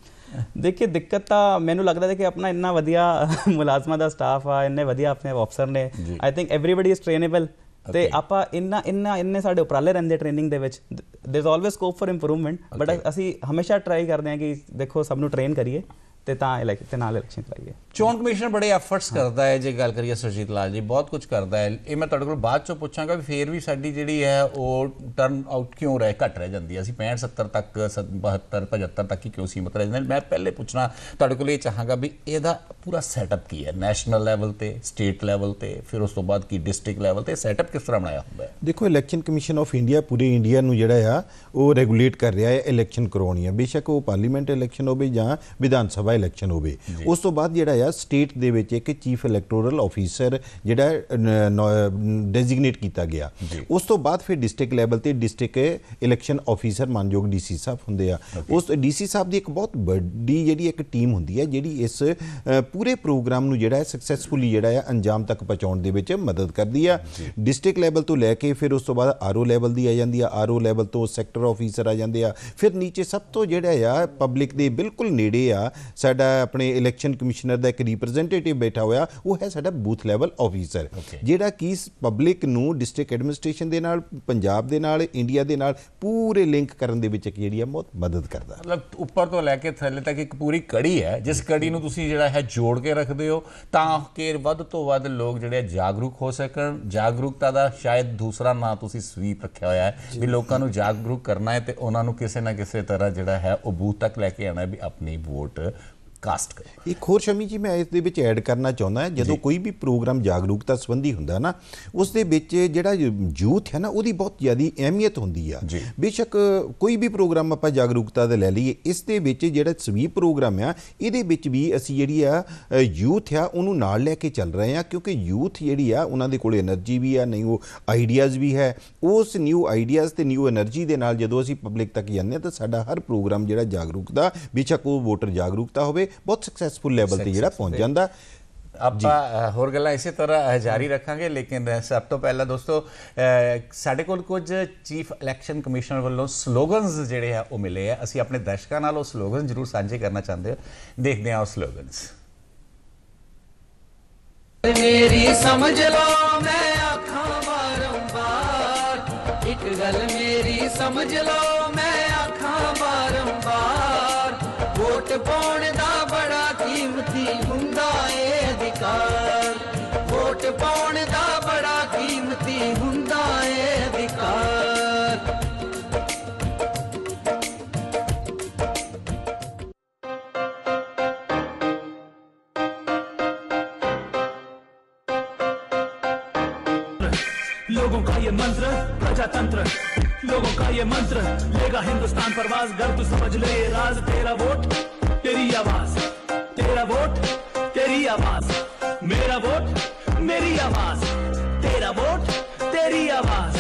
ਦੇਖੇ ਦਿੱਕਤ ਤਾਂ ਮੈਨੂੰ ਲੱਗਦਾ ਹੈ ਕਿ ਆਪਣਾ ਇੰਨਾ ਵਧੀਆ ਮੁਲਾਜ਼ਮਾਂ ਦਾ ਸਟਾਫ ਆ ਇੰਨੇ ਵਧੀਆ ਆਪਣੇ ਆਫਸਰ ਨੇ I think everybody is trainable ਤੇ ਆਪਾਂ ਇੰਨਾ ਇੰਨਾ ਇੰਨੇ ਸਾਡੇ ਉਪਰਾਲੇ ਰਹਿੰਦੇ ਟ੍ਰੇਨਿੰਗ ਦੇ ਵਿੱਚ there is always scope for improvement but ਅਸੀਂ ਹਮੇਸ਼ਾ ਟਰਾਈ ਕਰਦੇ ਹਾਂ ਕਿ ਦੇਖੋ ਸਭ ਨੂੰ ਟ੍ਰੇਨ ਕਰੀਏ ਤੇ ਤਾਂ ਇਲੈਕਸ਼ਨ ਤੇ ਨਾਲ ਇਲੈਕਸ਼ਨ ਕਰਾਈਏ ਚੋਣ ਕਮਿਸ਼ਨ ਬੜੇ ਐਫਰਟਸ ਕਰਦਾ ਹੈ ਜੇ ਗੱਲ ਕਰੀਏ ਸਰਜੀਤ ਲਾਲ ਜੀ ਬਹੁਤ ਕੁਝ ਕਰਦਾ ਹੈ ਇਹ ਮੈਂ ਤੁਹਾਡੇ ਕੋਲ ਬਾਅਦ ਚੋਂ ਪੁੱਛਾਂਗਾ ਵੀ ਫੇਰ ਵੀ ਸਾਡੀ ਜਿਹੜੀ ਹੈ ਉਹ ਟਰਨ ਆਊਟ ਕਿਉਂ ਰਹਿ ਘਟ ਰਹਿ ਜਾਂਦੀ ਹੈ ਅਸੀਂ 65 70 ਤੱਕ 72 75 ਤੱਕ ਹੀ ਕਿਉਂ ਸੀਮਤ ਰਹਿ ਜਾਂਦੇ ਮੈਂ ਪਹਿਲੇ ਪੁੱਛਣਾ ਤੁਹਾਡੇ ਕੋਲ ਇਹ ਚਾਹਾਂਗਾ ਵੀ ਇਹਦਾ ਪੂਰਾ ਸੈਟਅਪ ਕੀ ਹੈ ਨੈਸ਼ਨਲ ਲੈਵਲ ਤੇ ਸਟੇਟ ਲੈਵਲ ਤੇ ਫਿਰ ਉਸ ਤੋਂ ਬਾਅਦ ਕੀ ਡਿਸਟ੍ਰਿਕਟ ਲੈਵਲ ਤੇ ਸੈਟਅਪ ਕਿਸ ਤਰ੍ਹਾਂ ਬਣਾਇਆ ਹੁੰਦਾ ਹੈ ਦੇਖੋ ਇਲੈਕਸ਼ਨ ਕਮਿਸ਼ਨ ਆਫ ਇੰਡੀਆ ਪੂਰੇ ਇੰਡੀਆ ਨੂੰ ਜਿਹੜਾ ਆ ਉਹ ਰੈਗੂਲੇਟ ਕਰ ਰਿਹਾ ਹੈ ਇਲੈਕਸ਼ਨ ਕਰਾਉਣੀ ਹੈ ਬੇਸ਼ੱਕ ਉਹ ਪਾਰਲੀਮੈਂਟ ਇਲੈਕਸ਼ਨ ਹੋਵੇ ਜਾਂ ਵਿਧਾਨ ਸਭਾ ਇਲੈਕਸ਼ਨ ਹੋਵੇ ਉਸ ਤੋਂ ਬਾਅਦ ਜਿਹੜਾ ਆ ਸਟੇਟ ਦੇ ਵਿੱਚ ਇੱਕ ਚੀਫ ਇਲੈਕਟੋਰਲ ਆਫੀਸਰ ਜਿਹੜਾ ਡੈਜ਼ਿਗਨੇਟ ਕੀਤਾ ਗਿਆ ਉਸ ਤੋਂ ਬਾਅਦ ਫਿਰ ਡਿਸਟ੍ਰਿਕਟ ਲੈਵਲ ਤੇ ਡਿਸਟ੍ਰਿਕਟ ਇਲੈਕਸ਼ਨ ਆਫੀਸਰ ਮਾਨਯੋਗ ਡੀਸੀ ਸਾਹਿਬ ਹੁੰਦੇ ਆ ਉਸ ਡੀਸੀ ਸਾਹਿਬ ਦੀ ਇੱਕ ਬਹੁਤ ਵੱਡੀ ਜਿਹੜੀ ਇੱਕ ਟੀਮ ਹੁੰਦੀ ਹੈ ਜਿਹੜੀ ਇਸ ਪੂਰੇ ਪ੍ਰੋਗਰਾਮ ਨੂੰ ਜਿਹੜਾ ਹੈ ਸਕਸੈਸਫੁਲੀ ਜਿਹੜਾ ਹੈ ਅੰਜਾਮ ਤੱਕ ਪਹੁੰਚਾਉਣ ਦੇ ਵਿੱਚ ਮਦਦ ਕਰਦੀ ਆ ਡਿਸਟ੍ਰਿਕਟ ਲੈਵਲ ਤੋਂ ਲੈ ਕੇ ਫਿਰ ਉਸ ਤੋਂ ਬਾਅਦ ਆਰਓ ਲੈਵਲ ਦੀ ਆ ਜਾਂਦੀ ਆ ਆਰਓ ਲੈਵਲ ਤੋਂ ਸੈਕਟਰ ਆਫੀਸਰ ਆ ਜਾਂਦੇ ਆ ਫਿਰ ਨੀਚੇ ਸਭ ਤੋਂ ਜਿਹੜਾ ਆ ਪਬਲਿਕ ਦੇ ਬਿਲਕੁਲ ਨੇੜੇ ਆ ਸਾਡਾ ਆਪਣੇ ਇਲੈਕਸ਼ਨ ਕਮਿਸ਼ਨਰ ਦਾ ਇੱਕ ਰਿਪਰੈਜ਼ੈਂਟੇਟਿਵ ਬੈਠਾ ਹੋਇਆ ਉਹ ਹੈ ਸਾਡਾ ਬੂਥ ਲੈਵਲ ਆਫੀਸਰ ਜਿਹੜਾ ਕਿ ਪਬਲਿਕ ਨੂੰ ਡਿਸਟ੍ਰਿਕਟ ਐਡਮਿਨਿਸਟ੍ਰੇਸ਼ਨ ਦੇ ਨਾਲ ਪੰਜਾਬ ਦੇ ਨਾਲ ਇੰਡੀਆ ਦੇ ਨਾਲ ਪੂਰੇ ਲਿੰਕ ਕਰਨ ਦੇ ਵਿੱਚ ਜਿਹੜੀ ਹੈ ਬਹੁਤ ਮਦਦ ਕਰਦਾ ਮਤਲਬ ਉੱਪਰ ਤੋਂ ਲੈ ਕੇ ਥੱਲੇ ਤੱਕ ਇੱਕ ਪੂਰੀ ਕੜੀ ਹੈ ਜਿਸ ਕੜੀ ਨੂੰ ਤੁਸੀਂ ਜਿਹੜਾ ਹੈ ਜੋੜ ਕੇ ਰੱਖਦੇ ਹੋ ਤਾਂ ਕਿ ਵੱਧ ਤੋਂ ਵੱਧ ਲੋਕ ਜਿਹੜੇ ਜਾਗਰੂਕ ਹੋ ਸਕਣ ਜਾਗਰੂਕਤਾ ਦਾ ਸ਼ਾਇਦ ਦੂਸਰਾ ਨਾਂ ਤੁਸੀਂ ਸਵੀਪ ਰੱਖਿਆ ਹੋਇਆ ਹੈ ਵੀ ਲੋਕਾਂ ਨੂੰ ਜਾਗਰੂਕ ਕਰਨਾ ਹੈ ਤੇ ਉਹਨਾਂ ਨੂੰ ਕਿਸੇ ਨਾ ਕਿਸੇ ਤਰ੍ਹਾਂ ਜਿਹੜਾ ਹੈ ਉਹ ਬੂਥ ਤੱਕ ਲੈ ਕੇ ਆਣਾ ਵੀ ਆਪਣੀ ਵੋਟ ਕਾਸਟ ਕਰੋ ਇੱਕ ਹੋਰ ਸ਼ਮੀ ਜੀ ਮੈਂ ਇਸ ਦੇ ਵਿੱਚ ਐਡ ਕਰਨਾ ਚਾਹੁੰਦਾ ਹਾਂ ਜਦੋਂ ਕੋਈ ਵੀ ਪ੍ਰੋਗਰਾਮ ਜਾਗਰੂਕਤਾ ਸੰਬੰਧੀ ਹੁੰਦਾ ਨਾ ਉਸ ਦੇ ਵਿੱਚ ਜਿਹੜਾ ਯੂਥ ਹੈ ਨਾ ਉਹਦੀ ਬਹੁਤ ਜ਼ਿਆਦੀ ਅਹਿਮੀਅਤ ਹੁੰਦੀ ਆ ਬੇਸ਼ੱਕ ਕੋਈ ਵੀ ਪ੍ਰੋਗਰਾਮ ਆਪਾਂ ਜਾਗਰੂਕਤਾ ਦੇ ਲੈ ਲਈਏ ਇਸ ਦੇ ਵਿੱਚ ਜਿਹੜਾ ਸਵੀਪ ਪ੍ਰੋਗਰਾਮ ਆ ਇਹਦੇ ਵਿੱਚ ਵੀ ਅਸੀਂ ਜਿਹੜੀ ਆ ਯੂਥ ਆ ਉਹਨੂੰ ਨਾਲ ਲੈ ਕੇ ਚੱਲ ਰਹੇ ਆ ਕਿਉਂਕਿ ਯੂਥ ਜਿਹੜੀ ਆ ਉਹਨਾਂ ਦੇ ਕੋਲ એનર્ਜੀ ਵੀ ਆ ਨਹੀਂ ਉਹ ਆਈਡੀਆਜ਼ ਵੀ ਹੈ ਉਸ ਨਿਊ ਆਈਡੀਆਜ਼ ਤੇ ਨਿਊ એનર્ਜੀ ਦੇ ਨਾਲ ਜਦੋਂ ਅਸੀਂ ਪਬਲਿਕ ਤੱਕ ਜਾਂਦੇ ਆ ਤਾਂ ਸਾਡਾ ਹਰ ਪ੍ਰੋਗਰਾਮ ਜਿਹੜਾ ਜਾਗਰੂਕਤਾ ਬੇਸ਼ੱਕ ਉਹ ਵੋਟਰ ਜਾਗਰੂਕਤਾ ਹੋਵੇ ਬਹੁਤ ਸਕਸੈਸਫੁਲ ਲੈਵਲ ਤੇ ਜਿਹੜਾ ਪਹੁੰਚ ਜਾਂਦਾ ਆਪਾਂ ਹੋਰ ਗੱਲਾਂ ਇਸੇ ਤਰ੍ਹਾਂ ਜਾਰੀ ਰੱਖਾਂਗੇ ਲੇਕਿਨ ਸਭ ਤੋਂ ਪਹਿਲਾਂ ਦੋਸਤੋ ਸਾਡੇ ਕੋਲ ਕੁਝ ਚੀਫ ਇਲੈਕਸ਼ਨ ਕਮਿਸ਼ਨਰ ਵੱਲੋਂ ਸਲੋਗਨਸ ਜਿਹੜੇ ਆ ਉਹ ਮਿਲੇ ਆ ਅਸੀਂ ਆਪਣੇ ਦਰਸ਼ਕਾਂ ਨਾਲ ਉਹ ਸਲੋਗਨ ਜ਼ਰੂਰ ਸਾਂਝੇ ਕਰਨਾ ਚਾਹੁੰਦੇ ਹਾਂ ਦੇਖਦੇ ਹਾਂ ਉਹ ਸਲੋਗਨਸ ਮੇਰੀ ਸਮਝ ਲਓ ਮੈਂ ਅੱਖਾਂ ਬਾਰੰਬਾਰ ਇੱਕ ਗੱਲ ਮੇਰੀ ਸਮਝ ਲਓ ਮੈਂ ਅੱਖਾਂ ਬਾਰੰਬਾਰ ਵੋਟ ਪਾਉਣ तंत्र लोगों का ये मंत्र लेगा हिंदुस्तान परवाज घर तू समझ ले ये राज तेरा वोट तेरी आवाज तेरा वोट तेरी आवाज मेरा वोट मेरी आवाज तेरा वोट तेरी आवाज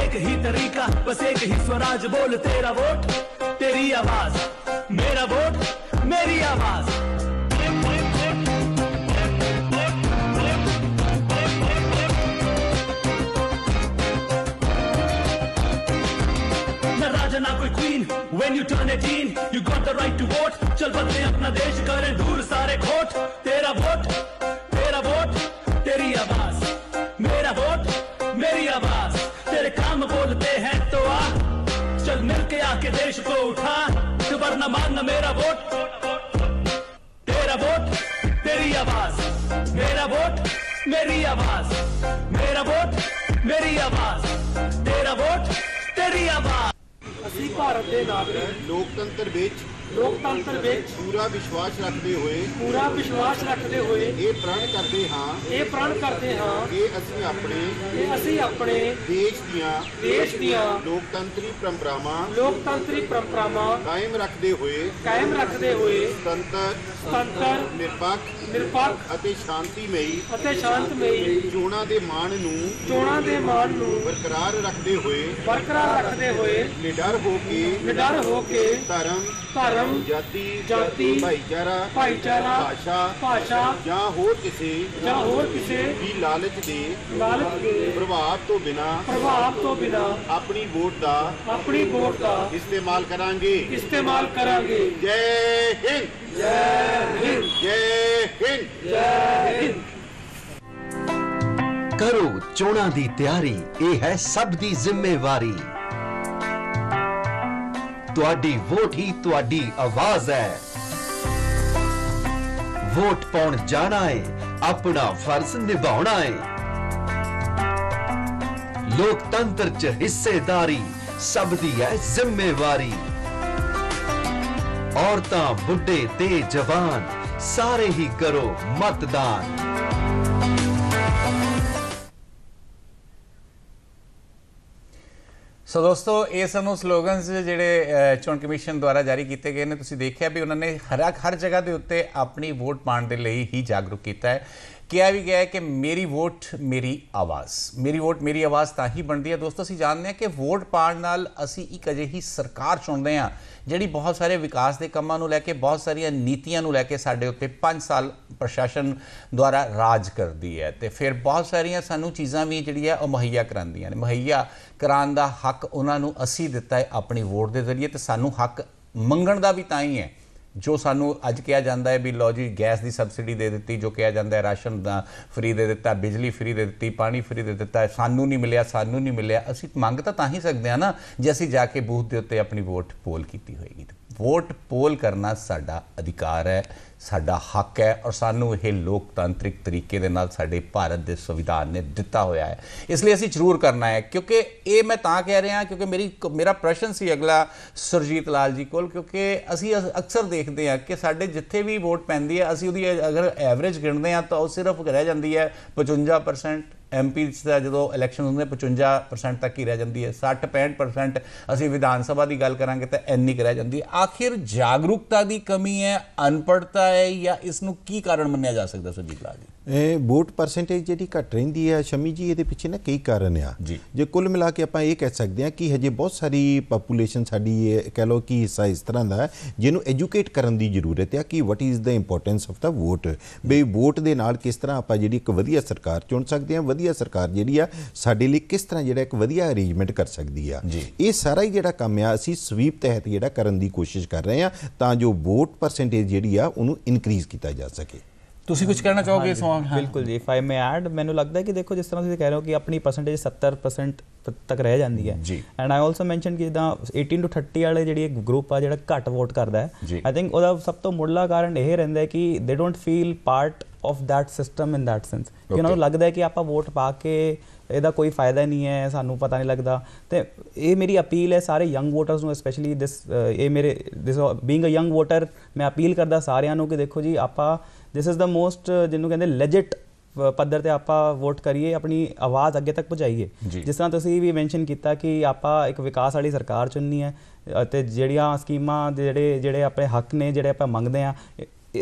एक ही तरीका बस एक ही स्वराज बोल तेरा वोट तेरी आवाज मेरा वोट मेरी आवाज rapper queen when you turn 18 you got the right to vote चल बदले अपना देश करे दूर सारे खोट तेरा वोट तेरा वोट तेरी आवाज मेरा वोट मेरी आवाज तेरे काम बोलते हैं तो आ चल मिल के आके देश को उठा तो वरना मांगना मेरा वोट तेरा वोट तेरी आवाज मेरा वोट मेरी आवाज मेरा वोट मेरी आवाज तेरा वोट तेरी आवाज ਅਸੀਂ ਭਾਰਤ ਦੇ ਨਾਗਰਿਕ ਲੋਕਤੰਤਰ ਵਿੱਚ ਲੋਕਤੰਤਰ ਵਿੱਚ ਪੂਰਾ ਵਿਸ਼ਵਾਸ ਰੱਖਦੇ ਹੋਏ ਪੂਰਾ ਵਿਸ਼ਵਾਸ ਰੱਖਦੇ ਹੋਏ ਇਹ ਪ੍ਰਣ ਕਰਦੇ ਹਾਂ ਇਹ ਪ੍ਰਣ ਕਰਦੇ ਹਾਂ ਕਿ ਅਸੀਂ ਆਪਣੇ ਇਹ ਅਸੀਂ ਆਪਣੇ ਦੇਸ਼ ਦੀਆਂ ਦੇਸ਼ ਦੀਆਂ ਲੋਕਤੰਤਰੀ ਪਰੰਪਰਾਵਾਂ ਲੋਕਤੰਤਰੀ ਪਰੰਪਰਾਵਾਂ ਕਾਇਮ ਰੱਖਦੇ ਹੋਏ ਕਾਇਮ ਰੱਖਦੇ ਹੋਏ ਸੁਤੰਤਰ ਸੁਤੰਤਰ ਨਿਰਪੱਖ ਨਿਰਪੱਖ ਅਤੇ ਸ਼ਾਂਤੀਮਈ ਅਤੇ ਸ਼ਾਂਤਮਈ ਚੋਣਾਂ ਦੇ ਮਾਣ ਨੂੰ ਚੋਣਾਂ ਦੇ ਮਾਣ ਨੂੰ ਬਰਕਰਾਰ ਰੱਖਦੇ ਹੋਏ ਬਰਕਰਾਰ ਰੱਖਦੇ ਹੋਏ ਨਿਡਰ ਹੋ ਕੇ ਨਿਡਰ ਹੋ ਕੇ ਧਰਮ ਧਰਮ ਜਾਤੀ ਜਾਤੀ ਭਾਈਚਾਰਾ ਭਾਈਚਾਰਾ ਭਾਸ਼ਾ ਭਾਸ਼ਾ ਜਾਂ ਹੋਰ ਕਿਸੇ ਜਾਂ ਹੋਰ ਕਿਸੇ ਵੀ ਲਾਲਚ ਦੇ ਲਾਲਚ ਦੇ ਪ੍ਰਭਾਵ ਤੋਂ ਬਿਨਾ ਪ੍ਰਭਾਵ ਤੋਂ ਬਿਨਾ ਆਪਣੀ ਵੋਟ ਦਾ ਆਪਣੀ ਵੋਟ ਦਾ ਇਸਤੇਮਾਲ ਕਰਾਂਗੇ ਇਸਤੇਮਾਲ ਕਰਾਂਗੇ ਜੈ ਹਿੰਦ ਜੈ ਹਿੰਦ ਜੈ ਹਿੰਦ ਜੈ ਕਰੋ ਚੋਣਾਂ ਦੀ ਤਿਆਰੀ ਇਹ ਹੈ ਸਭ ਦੀ ਜ਼ਿੰਮੇਵਾਰੀ ਤੁਹਾਡੀ ਵੋਟ ਹੀ ਤੁਹਾਡੀ ਆਵਾਜ਼ ਹੈ ਵੋਟ ਪਾਉਣ ਜਾਣਾ ਹੈ ਆਪਣਾ ਫਰਜ਼ ਨਿਭਾਉਣਾ ਹੈ ਲੋਕਤੰਤਰ 'ਚ ਹਿੱਸੇਦਾਰੀ ਸਭ ਦੀ ਹੈ ਜ਼ਿੰਮੇਵਾਰੀ ਔਰਤਾਂ ਬੁੱਢੇ ਤੇ ਜਵਾਨ ਸਾਰੇ ਹੀ ਕਰੋ ਮਤਦਾਨ ਸੋ ਦੋਸਤੋ ਇਹ ਸਾਨੂੰ ਸਲੋਗਨਸ ਜਿਹੜੇ ਚੋਣ ਕਮਿਸ਼ਨ ਦੁਆਰਾ ਜਾਰੀ ਕੀਤੇ ਗਏ ਨੇ ਤੁਸੀਂ ਦੇਖਿਆ ਵੀ ਉਹਨਾਂ ਨੇ ਹਰ ਹਰ ਜਗ੍ਹਾ ਦੇ ਉੱਤੇ ਆਪਣੀ ਵੋਟ ਪਾਉਣ ਦੇ ਲਈ ਹੀ ਜਾਗਰੂਕ ਕੀਤਾ ਹੈ ਕਿਹਾ ਵੀ ਗਿਆ ਹੈ ਕਿ ਮੇਰੀ ਵੋਟ ਮੇਰੀ ਆਵਾਜ਼ ਮੇਰੀ ਵੋਟ ਮੇਰੀ ਆਵਾਜ਼ ਤਾਂ ਹੀ ਬਣਦੀ ਹੈ ਦੋਸਤੋ ਅਸੀਂ ਜਾਣਦੇ ਹਾਂ ਕਿ ਵੋਟ ਪਾਣ ਨਾਲ ਅਸੀਂ ਇੱਕ ਅਜਿਹੀ ਸਰਕਾਰ ਚੁਣਦੇ ਹਾਂ ਜਿਹੜੀ ਬਹੁਤ ਸਾਰੇ ਵਿਕਾਸ ਦੇ ਕੰਮਾਂ ਨੂੰ ਲੈ ਕੇ ਬਹੁਤ ਸਾਰੀਆਂ ਨੀਤੀਆਂ ਨੂੰ ਲੈ ਕੇ ਸਾਡੇ ਉੱਤੇ 5 ਸਾਲ ਪ੍ਰਸ਼ਾਸਨ ਦੁਆਰਾ ਰਾਜ ਕਰਦੀ ਹੈ ਤੇ ਫਿਰ ਬਹੁਤ ਸਾਰੀਆਂ ਸਾਨੂੰ ਚੀਜ਼ਾਂ ਵੀ ਜਿਹੜੀ ਹੈ ਉਹ ਮੁਹੱਈਆ ਕਰਾਂਦੀਆਂ ਨੇ ਮਹਈਆ ਕਰਾਣ ਦਾ ਹੱਕ ਉਹਨਾਂ ਨੂੰ ਅਸੀਂ ਦਿੱਤਾ ਹੈ ਆਪਣੀ ਵੋਟ ਦੇ ਜ਼ਰੀਏ ਤੇ ਸਾਨੂੰ ਹੱਕ ਮੰਗਣ ਦਾ ਵੀ ਤਾਂ ਹੀ ਹੈ ਜੋ ਸਾਨੂੰ ਅੱਜ ਕਿਹਾ ਜਾਂਦਾ ਹੈ ਵੀ ਲੋ ਜੀ ਗੈਸ ਦੀ ਸਬਸਿਡੀ ਦੇ ਦਿੱਤੀ ਜੋ ਕਿਹਾ ਜਾਂਦਾ ਹੈ ਰਾਸ਼ਨ ਦਾ ਫ੍ਰੀ ਦੇ ਦਿੱਤਾ ਬਿਜਲੀ ਫ੍ਰੀ ਦੇ ਦਿੱਤੀ ਪਾਣੀ ਫ੍ਰੀ ਦੇ ਦਿੱਤਾ ਸਾਨੂੰ ਨਹੀਂ ਮਿਲਿਆ ਸਾਨੂੰ ਨਹੀਂ ਮਿਲਿਆ ਅਸੀਂ ਮੰਗ ਤਾਂ ਤਾਂ ਹੀ ਸਕਦੇ ਆ ਨਾ ਜੇ ਅਸੀਂ ਜਾ ਕੇ ਬੂਥ ਦੇ ਉੱਤੇ ਆਪਣੀ ਵੋਟ ਪੋਲ ਕੀਤੀ ਹੋਏਗੀ ਵੋਟ ਪੋਲ ਕਰਨਾ ਸਾਡਾ ਅਧਿਕਾਰ ਹੈ ਸਾਡਾ ਹੱਕ ਹੈ ਔਰ ਸਾਨੂੰ ਇਹ ਲੋਕਤੰਤਰਿਕ ਤਰੀਕੇ ਦੇ ਨਾਲ ਸਾਡੇ ਭਾਰਤ ਦੇ ਸੰਵਿਧਾਨ ਨੇ ਦਿੱਤਾ ਹੋਇਆ ਹੈ ਇਸ ਲਈ ਅਸੀਂ ਜ਼ਰੂਰ ਕਰਨਾ ਹੈ ਕਿਉਂਕਿ ਇਹ ਮੈਂ ਤਾਂ ਕਹਿ ਰਿਹਾ ਕਿਉਂਕਿ ਮੇਰੀ ਮੇਰਾ ਪ੍ਰਸ਼ਨ ਸੀ ਅਗਲਾ ਸਰਜੀਤ ਲਾਲ ਜੀ ਕੋਲ ਕਿਉਂਕਿ ਅਸੀਂ ਅਕਸਰ ਦੇਖਦੇ ਹਾਂ ਕਿ ਸਾਡੇ ਜਿੱਥੇ ਵੀ ਵੋਟ ਪੈਂਦੀ ਹੈ ਅਸੀਂ ਉਹਦੀ ਅਗਰ ਐਵਰੇਜ ਗਿਣਦੇ ਹਾਂ ਤਾਂ ਉਹ ਸਿਰਫ ਰਹਿ ਜਾਂਦੀ ਹੈ 55% ਐਮਪੀ ਦਾ ਜਦੋਂ ਇਲੈਕਸ਼ਨ ਹੁੰਦੇ 55% ਤੱਕ ਹੀ ਰਹਿ ਜਾਂਦੀ ਹੈ 60-65% ਅਸੀਂ ਵਿਧਾਨ ਸਭਾ ਦੀ ਗੱਲ ਕਰਾਂਗੇ ਤਾਂ ਐਨੀ ਰਹਿ ਜਾਂਦੀ ਹੈ ਆਖਿਰ ਜਾਗਰੂਕਤਾ ਦੀ ਕਮੀ ਹੈ ਅਨਪੜਤਾ ਹੈ ਜਾਂ ਇਸ ਨੂੰ ਕੀ ਕਾਰਨ ਮੰਨਿਆ ਜਾ ਸਕਦਾ ਸੁਜੀਤ ਲਾਲ ਜੀ ਵੋਟ ਪਰਸੈਂਟੇਜ ਜਿਹੜੀ ਘਟ ਰਹਿੰਦੀ ਹੈ ਸ਼ਮੀ ਜੀ ਇਹਦੇ ਪਿੱਛੇ ਨਾ ਕਈ ਕਾਰਨ ਆ ਜੇ ਕੁੱਲ ਮਿਲਾ ਕੇ ਆਪਾਂ ਇਹ ਕਹਿ ਸਕਦੇ ਹਾਂ ਕਿ ਹਜੇ ਬਹੁਤ ਸਾਰੀ ਪਾਪੂਲੇਸ਼ਨ ਸਾਡੀ ਇਹ ਕਹਿ ਲੋ ਕਿ ਹਿੱਸਾ ਇਸ ਤਰ੍ਹਾਂ ਦਾ ਹੈ ਜਿਹਨੂੰ ਐਜੂਕੇਟ ਕਰਨ ਦੀ ਜ਼ਰੂਰਤ ਹੈ ਕਿ what is the importance of the vote ਬਈ ਵੋਟ ਦੇ ਨਾਲ ਕਿਸ ਤਰ੍ਹਾਂ ਆਪਾਂ ਜਿਹੜੀ ਇੱਕ ਵਧੀਆ ਸਰਕਾਰ ਚੁਣ ਸਕਦੇ ਹਾਂ ਵਧੀਆ ਸਰਕਾਰ ਜਿਹੜੀ ਆ ਸਾਡੇ ਲਈ ਕਿਸ ਤਰ੍ਹਾਂ ਜਿਹੜਾ ਇੱਕ ਵਧੀਆ ਅਰੇਂਜਮੈਂਟ ਕਰ ਸਕਦੀ ਆ ਇਹ ਸਾਰਾ ਹੀ ਜਿਹੜਾ ਕੰਮ ਆ ਅਸੀਂ ਸਵੀਪ ਤਹਿਤ ਜਿਹੜਾ ਕਰਨ ਦੀ ਕੋਸ਼ਿਸ਼ ਕਰ ਰਹੇ ਹਾਂ ਤਾਂ ਜੋ ਵੋਟ ਪਰਸੈਂਟੇਜ ਜਿਹੜੀ ਆ ਉਹਨੂੰ ਇਨਕਰੀਜ਼ ਕੀਤਾ ਜਾ ਸਕੇ ਤੁਸੀਂ ਕੁਝ ਕਹਿਣਾ ਚਾਹੋਗੇ ਸੌਂਗ ਹਾਂ ਬਿਲਕੁਲ ਜੀ ਫਾਈ ਮੈਂ ਮੇ ਐਡ ਮੈਨੂੰ ਲੱਗਦਾ ਹੈ ਕਿ ਦੇਖੋ ਜਿਸ ਤਰ੍ਹਾਂ ਤੁਸੀਂ ਕਹਿ ਰਹੇ ਹੋ ਕਿ ਆਪਣੀ ਪਰਸੈਂਟੇਜ 70% ਤੱਕ ਰਹਿ ਜਾਂਦੀ ਹੈ ਐਂਡ ਆਈ ਆਲਸੋ ਮੈਂਸ਼ਨ ਕਿ ਜਿੱਦਾਂ 18 ਟੂ 30 ਵਾਲੇ ਜਿਹੜੀ ਇੱਕ ਗਰੁੱਪ ਆ ਜਿਹੜਾ ਘੱਟ ਵੋਟ ਕਰਦਾ ਹੈ ਆਈ ਥਿੰਕ ਉਹਦਾ ਸਭ ਤੋਂ ਮੁੱਢਲਾ ਕਾਰਨ ਇਹ ਰਹਿੰਦਾ ਹੈ ਕਿ they don't feel part of that system in that sense ਕਿ ਉਹਨਾਂ ਨੂੰ ਲੱਗਦਾ ਹੈ ਕਿ ਆਪਾਂ ਵੋਟ ਪਾ ਕੇ ਇਹਦਾ ਕੋਈ ਫਾਇਦਾ ਨਹੀਂ ਹੈ ਸਾਨੂੰ ਪਤਾ ਨਹੀਂ ਲੱਗਦਾ ਤੇ ਇਹ ਮੇਰੀ ਅਪੀਲ ਹੈ ਸਾਰੇ ਯੰਗ ਵੋਟਰਸ ਨੂੰ ਸਪੈਸ਼ਲੀ ਦਿਸ ਇਹ ਮੇਰੇ this being a young voter ਮੈਂ ਅਪੀਲ ਕਰਦਾ ਸਾਰਿਆਂ ਨੂੰ ਕਿ ਦੇਖੋ ਜੀ ਆਪਾਂ ਦਿਸ ਇਜ਼ ਦਾ ਮੋਸਟ ਜਿਹਨੂੰ ਕਹਿੰਦੇ ਲੈਜਿਟ ਪੱਧਰ ਤੇ ਆਪਾਂ ਵੋਟ ਕਰੀਏ ਆਪਣੀ ਆਵਾਜ਼ ਅੱਗੇ ਤੱਕ ਪਹੁੰਚਾਈਏ ਜਿਸ ਤਰ੍ਹਾਂ ਤੁਸੀਂ ਵੀ ਮੈਂਸ਼ਨ ਕੀਤਾ ਕਿ ਆਪਾਂ ਇੱਕ ਵਿਕਾਸ ਵਾਲੀ ਸਰਕਾਰ ਚੁਣਨੀ ਹੈ ਅਤੇ ਜਿਹੜੀਆਂ ਸਕੀਮਾਂ ਜਿਹੜੇ ਜਿਹੜੇ ਆਪਣੇ ਹੱਕ ਨੇ ਜਿਹੜੇ ਆਪਾਂ ਮੰਗਦੇ ਆ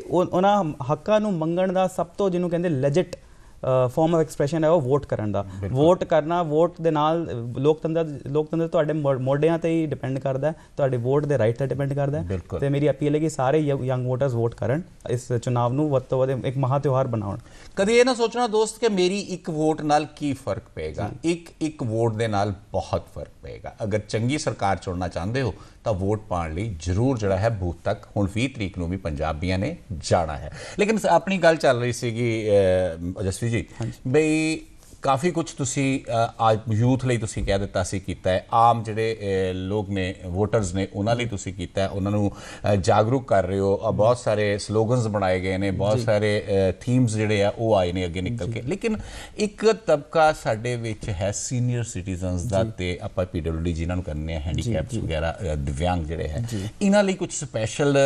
ਉਹਨਾਂ ਹੱਕਾਂ ਨੂੰ ਮੰਗਣ ਦਾ ਸਭ ਤੋਂ ਜਿਹਨੂੰ ਕਹਿੰਦੇ ਲੈਜਿਟ ਫਾਰਮ ਆਫ ਐਕਸਪ੍ਰੈਸ਼ਨ ਹੈ ਉਹ ਵੋਟ ਕਰਨ ਦਾ ਵੋਟ ਕਰਨਾ ਵੋਟ ਦੇ ਨਾਲ ਲੋਕਤੰਤਰ ਲੋਕਤੰਤਰ ਤੁਹਾਡੇ ਮੋਢਿਆਂ ਤੇ ਹੀ ਡਿਪੈਂਡ ਕਰਦਾ ਤੁਹਾਡੇ ਵੋਟ ਦੇ ਰਾਈਟ ਤੇ ਡਿਪੈਂਡ ਕਰਦਾ ਤੇ ਮੇਰੀ ਅਪੀਲ ਹੈ ਕਿ ਸਾਰੇ ਯੰਗ ਵੋਟਰਸ ਵੋਟ ਕਰਨ ਇਸ ਚੋਣ ਨੂੰ ਵੱਧ ਤੋਂ ਵੱਧ ਇੱਕ ਮਹਾ ਤਿਉਹਾਰ ਬਣਾਉਣ ਕਦੇ ਇਹ ਨਾ ਸੋਚਣਾ ਦੋਸਤ ਕਿ ਮੇਰੀ ਇੱਕ ਵੋਟ ਨਾਲ ਕੀ ਫਰਕ ਪਏਗਾ ਇੱਕ ਇੱਕ ਵੋਟ ਦੇ ਨਾਲ ਬਹੁਤ ਫਰਕ ਪਏਗਾ ਅਗਰ ਚੰਗੀ ਸਰਕਾਰ ਚੁਣਨਾ ਚਾਹੁੰਦੇ ਹੋ ਤਾਂ ਵੋਟ ਪਾਉਣ ਲਈ ਜ਼ਰੂਰ ਜਿਹੜਾ ਹੈ ਬੂਥ ਤੱਕ ਹੁਣ 20 ਤਰੀਕ ਨੂੰ ਵੀ ਪੰਜਾਬੀਆਂ ਨੇ ਜਾਣਾ ਹੈ ਲੇਕਿਨ ਆਪਣੀ ਗੱਲ ਚੱਲ ਰਹੀ ਸੀਗੀ ਜਸਵੀ ਜੀ ਬਈ ਕਾਫੀ ਕੁਝ ਤੁਸੀਂ ਅੱਜ ਯੂਥ ਲਈ ਤੁਸੀਂ ਕਹਿ ਦਿੱਤਾ ਸੀ ਕੀਤਾ ਹੈ ਆਮ ਜਿਹੜੇ ਲੋਕ ਨੇ ਵੋਟਰਸ ਨੇ ਉਹਨਾਂ ਲਈ ਤੁਸੀਂ ਕੀਤਾ ਹੈ ਉਹਨਾਂ ਨੂੰ ਜਾਗਰੂਕ ਕਰ ਰਹੇ ਹੋ ਬਹੁਤ ਸਾਰੇ ਸਲੋਗਨਸ ਬਣਾਏ ਗਏ ਨੇ ਬਹੁਤ ਸਾਰੇ ਥੀਮਸ ਜਿਹੜੇ ਆ ਉਹ ਆਏ ਨੇ ਅੱਗੇ ਨਿਕਲ ਕੇ ਲੇਕਿਨ ਇੱਕ ਤਬਕਾ ਸਾਡੇ ਵਿੱਚ ਹੈ ਸੀਨੀਅਰ ਸਿਟੀਜ਼ਨਸ ਦਾ ਤੇ ਆਪਾਂ ਪੀਡਬਲਯੂਡੀ ਜਿਨ੍ਹਾਂ ਨੂੰ ਕਰਨੇ ਆ ਹੈਂਡੀਕੈਪਸ ਵਗੈਰਾ ਦਿਵਿਆਂਗ ਜਿਹੜੇ ਹੈ ਇਹਨਾਂ ਲਈ ਕੁਝ ਸਪੈਸ਼ਲ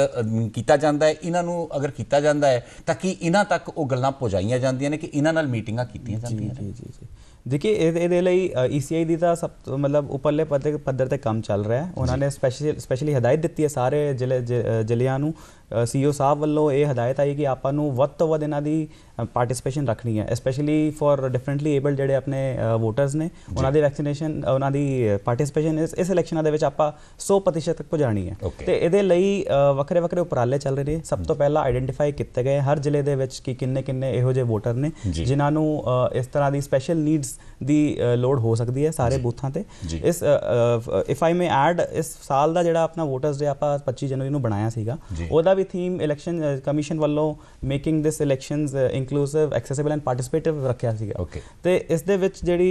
ਕੀਤਾ ਜਾਂਦਾ ਹੈ ਇਹਨਾਂ ਨੂੰ ਅਗਰ ਕੀਤਾ ਜਾਂਦਾ ਹੈ ਤਾਂ ਕਿ ਇਹਨਾਂ ਤੱਕ ਉਹ ਗੱਲਾਂ ਪਹੁੰਚਾਈਆਂ ਜਾਂਦੀਆਂ ਨੇ ਕਿ ਇਹਨਾਂ ਨਾਲ ਮੀਟਿੰਗਾਂ ਕੀਤੀਆਂ ਜਾਂਦੀਆਂ ਨੇ ਜੀ ਜੀ ਦੇਖੀ ਇਹਦੇ ਲਈ ਈਸੀਆਈ e ਦੀ ਤਾਂ ਸਭ ਮਤਲਬ ਉੱਪਰਲੇ ਪੱਧਰ ਤੇ ਕੰਮ ਚੱਲ ਰਿਹਾ ਹੈ ਉਹਨਾਂ ਨੇ ਸਪੈਸ਼ਲੀ ਸਪੈਸ਼ਲੀ ਹਦਾਇਤ ਦਿੱਤੀ ਹੈ ਸਾਰੇ ਜ਼ਿਲ੍ਹੇ ਜ਼ਿਲ੍ਹਿਆਂ ਨੂੰ ਸੀਓ e ਸਾਹਿਬ ਵੱਲੋਂ ਇਹ ਹਦਾਇਤ ਆਈ ਕਿ ਆਪਾਂ ਨੂੰ ਵੱਧ ਤੋਂ ਵੱਧ ਇਹਨਾਂ ਦੀ ਪਾਰਟਿਸਿਪੇਸ਼ਨ ਰੱਖਣੀ ਹੈ ਸਪੈਸ਼ਲੀ ਫॉर ਡਿਫਰੈਂਟਲੀ ਏਬਲ ਜਿਹੜੇ ਆਪਣੇ ਵੋਟਰਸ ਨੇ ਉਹਨਾਂ ਦੇ ਵੈਕਸੀਨੇਸ਼ਨ ਉਹਨਾਂ ਦੀ ਪਾਰਟਿਸਿਪੇਸ਼ਨ ਇਸ ਇਲੈਕਸ਼ਨਾਂ ਦੇ ਵਿੱਚ ਆਪਾਂ 100% ਤੱਕ ਪਹੁੰਚਾਣੀ ਹੈ ਤੇ ਇਹਦੇ ਲਈ ਵੱਖਰੇ ਵੱਖਰੇ ਉਪਰਾਲੇ ਚੱਲ ਰਹੇ ਨੇ ਸਭ ਤੋਂ ਪਹਿਲਾਂ ਆਈਡੈਂਟੀਫਾਈ ਕੀਤੇ ਗਏ ਹਰ ਜ਼ਿਲ੍ਹੇ ਦੇ ਵਿੱਚ ਕਿ ਕਿੰਨੇ ਕਿੰਨੇ ਇਹੋ ਜਿਹੇ ਵੋਟਰ ਨੇ ਜਿਨ੍ਹਾਂ ਨੂੰ ਇਸ ਤਰ੍ਹਾਂ ਦੀ ਸਪੈਸ਼ਲ ਨੀਡਸ ਦੀ ਲੋਡ ਹੋ ਸਕਦੀ ਹੈ ਸਾਰੇ ਬੂਥਾਂ ਤੇ ਇਸ ਇਫ ਆਈ ਮੇ ਐਡ ਇਸ ਸਾਲ ਦਾ ਜਿਹੜਾ ਆਪਣਾ ਵੋਟਰਸ ਡੇ ਆਪਾਂ 25 ਜਨਵਰੀ ਨੂੰ ਬਣਾਇਆ ਸੀਗਾ ਉਹਦਾ ਵੀ ਵੀ ਥੀਮ ਇਲੈਕਸ਼ਨ ਕਮਿਸ਼ਨ ਵੱਲੋਂ making this elections inclusive accessible and participative ਰੱਖਿਆ ਸੀਗਾ ਤੇ ਇਸ ਦੇ ਵਿੱਚ ਜਿਹੜੀ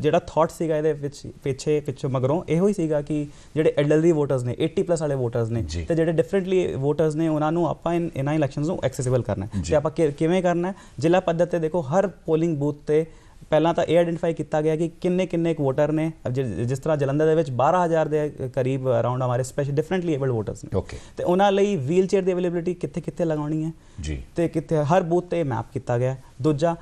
ਜਿਹੜਾ ਥਾਟ ਸੀਗਾ ਇਹਦੇ ਵਿੱਚ ਪਿੱਛੇ ਪਿੱਛੇ ਮਗਰੋਂ ਇਹੋ ਹੀ ਸੀਗਾ ਕਿ ਜਿਹੜੇ ਐਲਡਰਲੀ ਵੋਟਰਸ ਨੇ 80 ਪਲੱਸ ਵਾਲੇ ਵੋਟਰਸ ਨੇ ਤੇ ਜਿਹੜੇ ਡਿਫਰੈਂਟਲੀ ਵੋਟਰਸ ਨੇ ਉਹਨਾਂ ਨੂੰ ਆਪਾਂ ਇਨ ਇਲੈਕਸ਼ਨਸ ਨੂੰ ਐਕਸੈਸਿਬਲ ਕਰਨਾ ਹੈ ਤੇ ਆਪਾਂ ਕਿਵੇਂ ਕਰਨਾ ਹੈ ਜ਼ਿਲ੍ਹਾ ਪੱਧਰ ਤੇ ਦੇਖੋ ਹਰ ਪੋਲਿੰਗ ਬੂਥ ਤੇ ਪਹਿਲਾਂ ਤਾਂ ਇਹ ਆਇਡੈਂਟੀਫਾਈ ਕੀਤਾ ਗਿਆ ਕਿ ਕਿੰਨੇ ਕਿੰਨੇ ਇੱਕ ਵੋਟਰ ਨੇ ਜਿਸ ਤਰ੍ਹਾਂ ਜਲੰਧਰ ਦੇ ਵਿੱਚ 12000 ਦੇ ਕਰੀਬ ਅਰਾਊਂਡ ਹਮਾਰੇ ਸਪੈਸ਼ਲ ਡਿਫਰੈਂਟਲੀ ਏਬਲਡ ਵੋਟਰਸ ਨੇ ਤੇ ਉਹਨਾਂ ਲਈ ਵੀਲ ਚੇਅਰ ਦੀ ਅਵੇਲੇਬਿਲਟੀ ਕਿੱਥੇ ਕਿੱਥੇ ਲਗਾਉਣੀ ਹੈ ਜੀ ਤੇ ਕਿੱਥੇ ਹਰ ਬੂਥ ਤੇ ਮੈਪ ਕੀਤਾ ਗਿਆ ਦੂਜਾ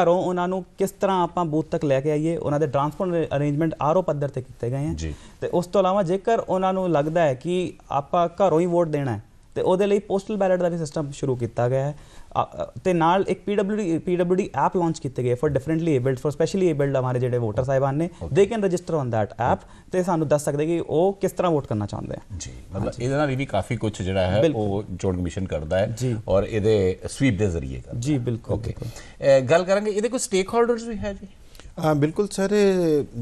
ਘਰੋਂ ਉਹਨਾਂ ਨੂੰ ਕਿਸ ਤਰ੍ਹਾਂ ਆਪਾਂ ਬੂਥ ਤੱਕ ਲੈ ਕੇ ਆਈਏ ਉਹਨਾਂ ਦੇ ਟ੍ਰਾਂਸਪੋਰਟ ਅਰੇਂਜਮੈਂਟ ਆਰਓ ਪੱਧਰ ਤੇ ਕੀਤੇ ਗਏ ਹਨ ਤੇ ਉਸ ਤੋਂ ਇਲਾਵਾ ਜੇਕਰ ਉਹਨਾਂ ਨੂੰ ਲੱਗਦਾ ਹੈ ਕਿ ਆਪਾਂ ਘਰੋਂ ਹੀ ਵੋਟ ਦੇਣਾ ਹੈ ਤੇ ਉਹਦੇ ਲਈ ਪੋਸਟਲ ਬੈਲਟ ਦਾ ਵੀ ਸਿਸਟਮ ਸ਼ੁਰੂ ਕੀਤਾ ਗਿਆ ਹੈ ਤੇ ਨਾਲ ਇੱਕ PWD PWD ਐਪ ਲਾਂਚ ਕੀਤੇ ਗਏ for differently abled for specially abled ਹਮਾਰੇ ਜਿਹੜੇ ਵੋਟਰ ਸਾਹਿਬਾਨ ਨੇ they can register on that app ਤੇ ਸਾਨੂੰ ਦੱਸ ਸਕਦੇ ਕਿ ਉਹ ਕਿਸ ਤਰ੍ਹਾਂ ਵੋਟ ਕਰਨਾ ਚਾਹੁੰਦੇ ਆ ਜੀ ਮਤਲਬ ਇਹਦੇ ਨਾਲ ਵੀ ਕਾਫੀ ਕੁਝ ਜਿਹੜਾ ਹੈ ਉਹ ਚੋਣ ਕਮਿਸ਼ਨ ਕਰਦਾ ਹੈ ਔਰ ਇਹਦੇ ਸਵੀਪ ਦੇ ਜ਼ਰੀਏ ਕਰਦਾ ਜੀ ਬਿਲਕੁਲ ਓਕੇ ਗੱਲ ਕਰਾਂਗੇ ਇਹਦੇ ਕੋਈ ਸਟੇਕ ਹੋਲਡਰਸ ਵੀ ਹੈ ਜੀ ਹਾਂ ਬਿਲਕੁਲ ਸਰ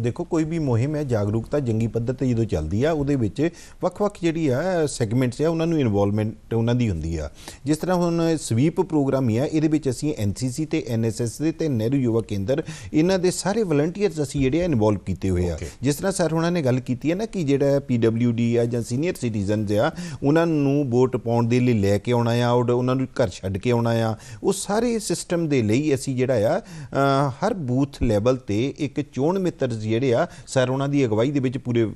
ਦੇਖੋ ਕੋਈ ਵੀ ਮੁਹਿੰਮ ਹੈ ਜਾਗਰੂਕਤਾ ਜੰਗੀ ਪੱਧਰ ਤੇ ਜਦੋਂ ਚੱਲਦੀ ਆ ਉਹਦੇ ਵਿੱਚ ਵੱਖ-ਵੱਖ ਜਿਹੜੀ ਆ ਸੈਗਮੈਂਟਸ ਆ ਉਹਨਾਂ ਨੂੰ ਇਨਵੋਲਵਮੈਂਟ ਉਹਨਾਂ ਦੀ ਹੁੰਦੀ ਆ ਜਿਸ ਤਰ੍ਹਾਂ ਹੁਣ ਸਵੀਪ ਪ੍ਰੋਗਰਾਮ ਹੀ ਆ ਇਹਦੇ ਵਿੱਚ ਅਸੀਂ ਐਨਸੀਸੀ ਤੇ ਐਨਐਸਐਸ ਦੇ ਤੇ ਨਹਿਰੂ ਯੁਵਾ ਕੇਂਦਰ ਇਹਨਾਂ ਦੇ ਸਾਰੇ ਵਲੰਟੀਅਰਸ ਅਸੀਂ ਜਿਹੜੇ ਆ ਇਨਵੋਲਵ ਕੀਤੇ ਹੋਏ ਆ ਜਿਸ ਤਰ੍ਹਾਂ ਸਰ ਉਹਨਾਂ ਨੇ ਗੱਲ ਕੀਤੀ ਹੈ ਨਾ ਕਿ ਜਿਹੜਾ ਪੀਡਬਲਯੂਡੀ ਆ ਜਾਂ ਸੀਨੀਅਰ ਸਿਟੀਜ਼ਨਸ ਆ ਉਹਨਾਂ ਨੂੰ ਵੋਟ ਪਾਉਣ ਦੇ ਲਈ ਲੈ ਕੇ ਆਉਣਾ ਆ ਉਹਨਾਂ ਨੂੰ ਘਰ ਛੱਡ ਕੇ ਆਉਣਾ ਆ ਉਹ ਸਾਰੇ ਸਿਸਟਮ ਦੇ ਲਈ ਅਸੀਂ ਜਿਹੜਾ ਆ ਹਰ ਬੂਥ ਲੈਵਲ ਤੇ ਇੱਕ ਚੋਣ ਮਿੱਤਰ ਜਿਹੜੇ ਆ ਸਰ ਉਹਨਾਂ ਦੀ ਅਗਵਾਈ ਦੇ ਵਿੱਚ ਪੂਰੇ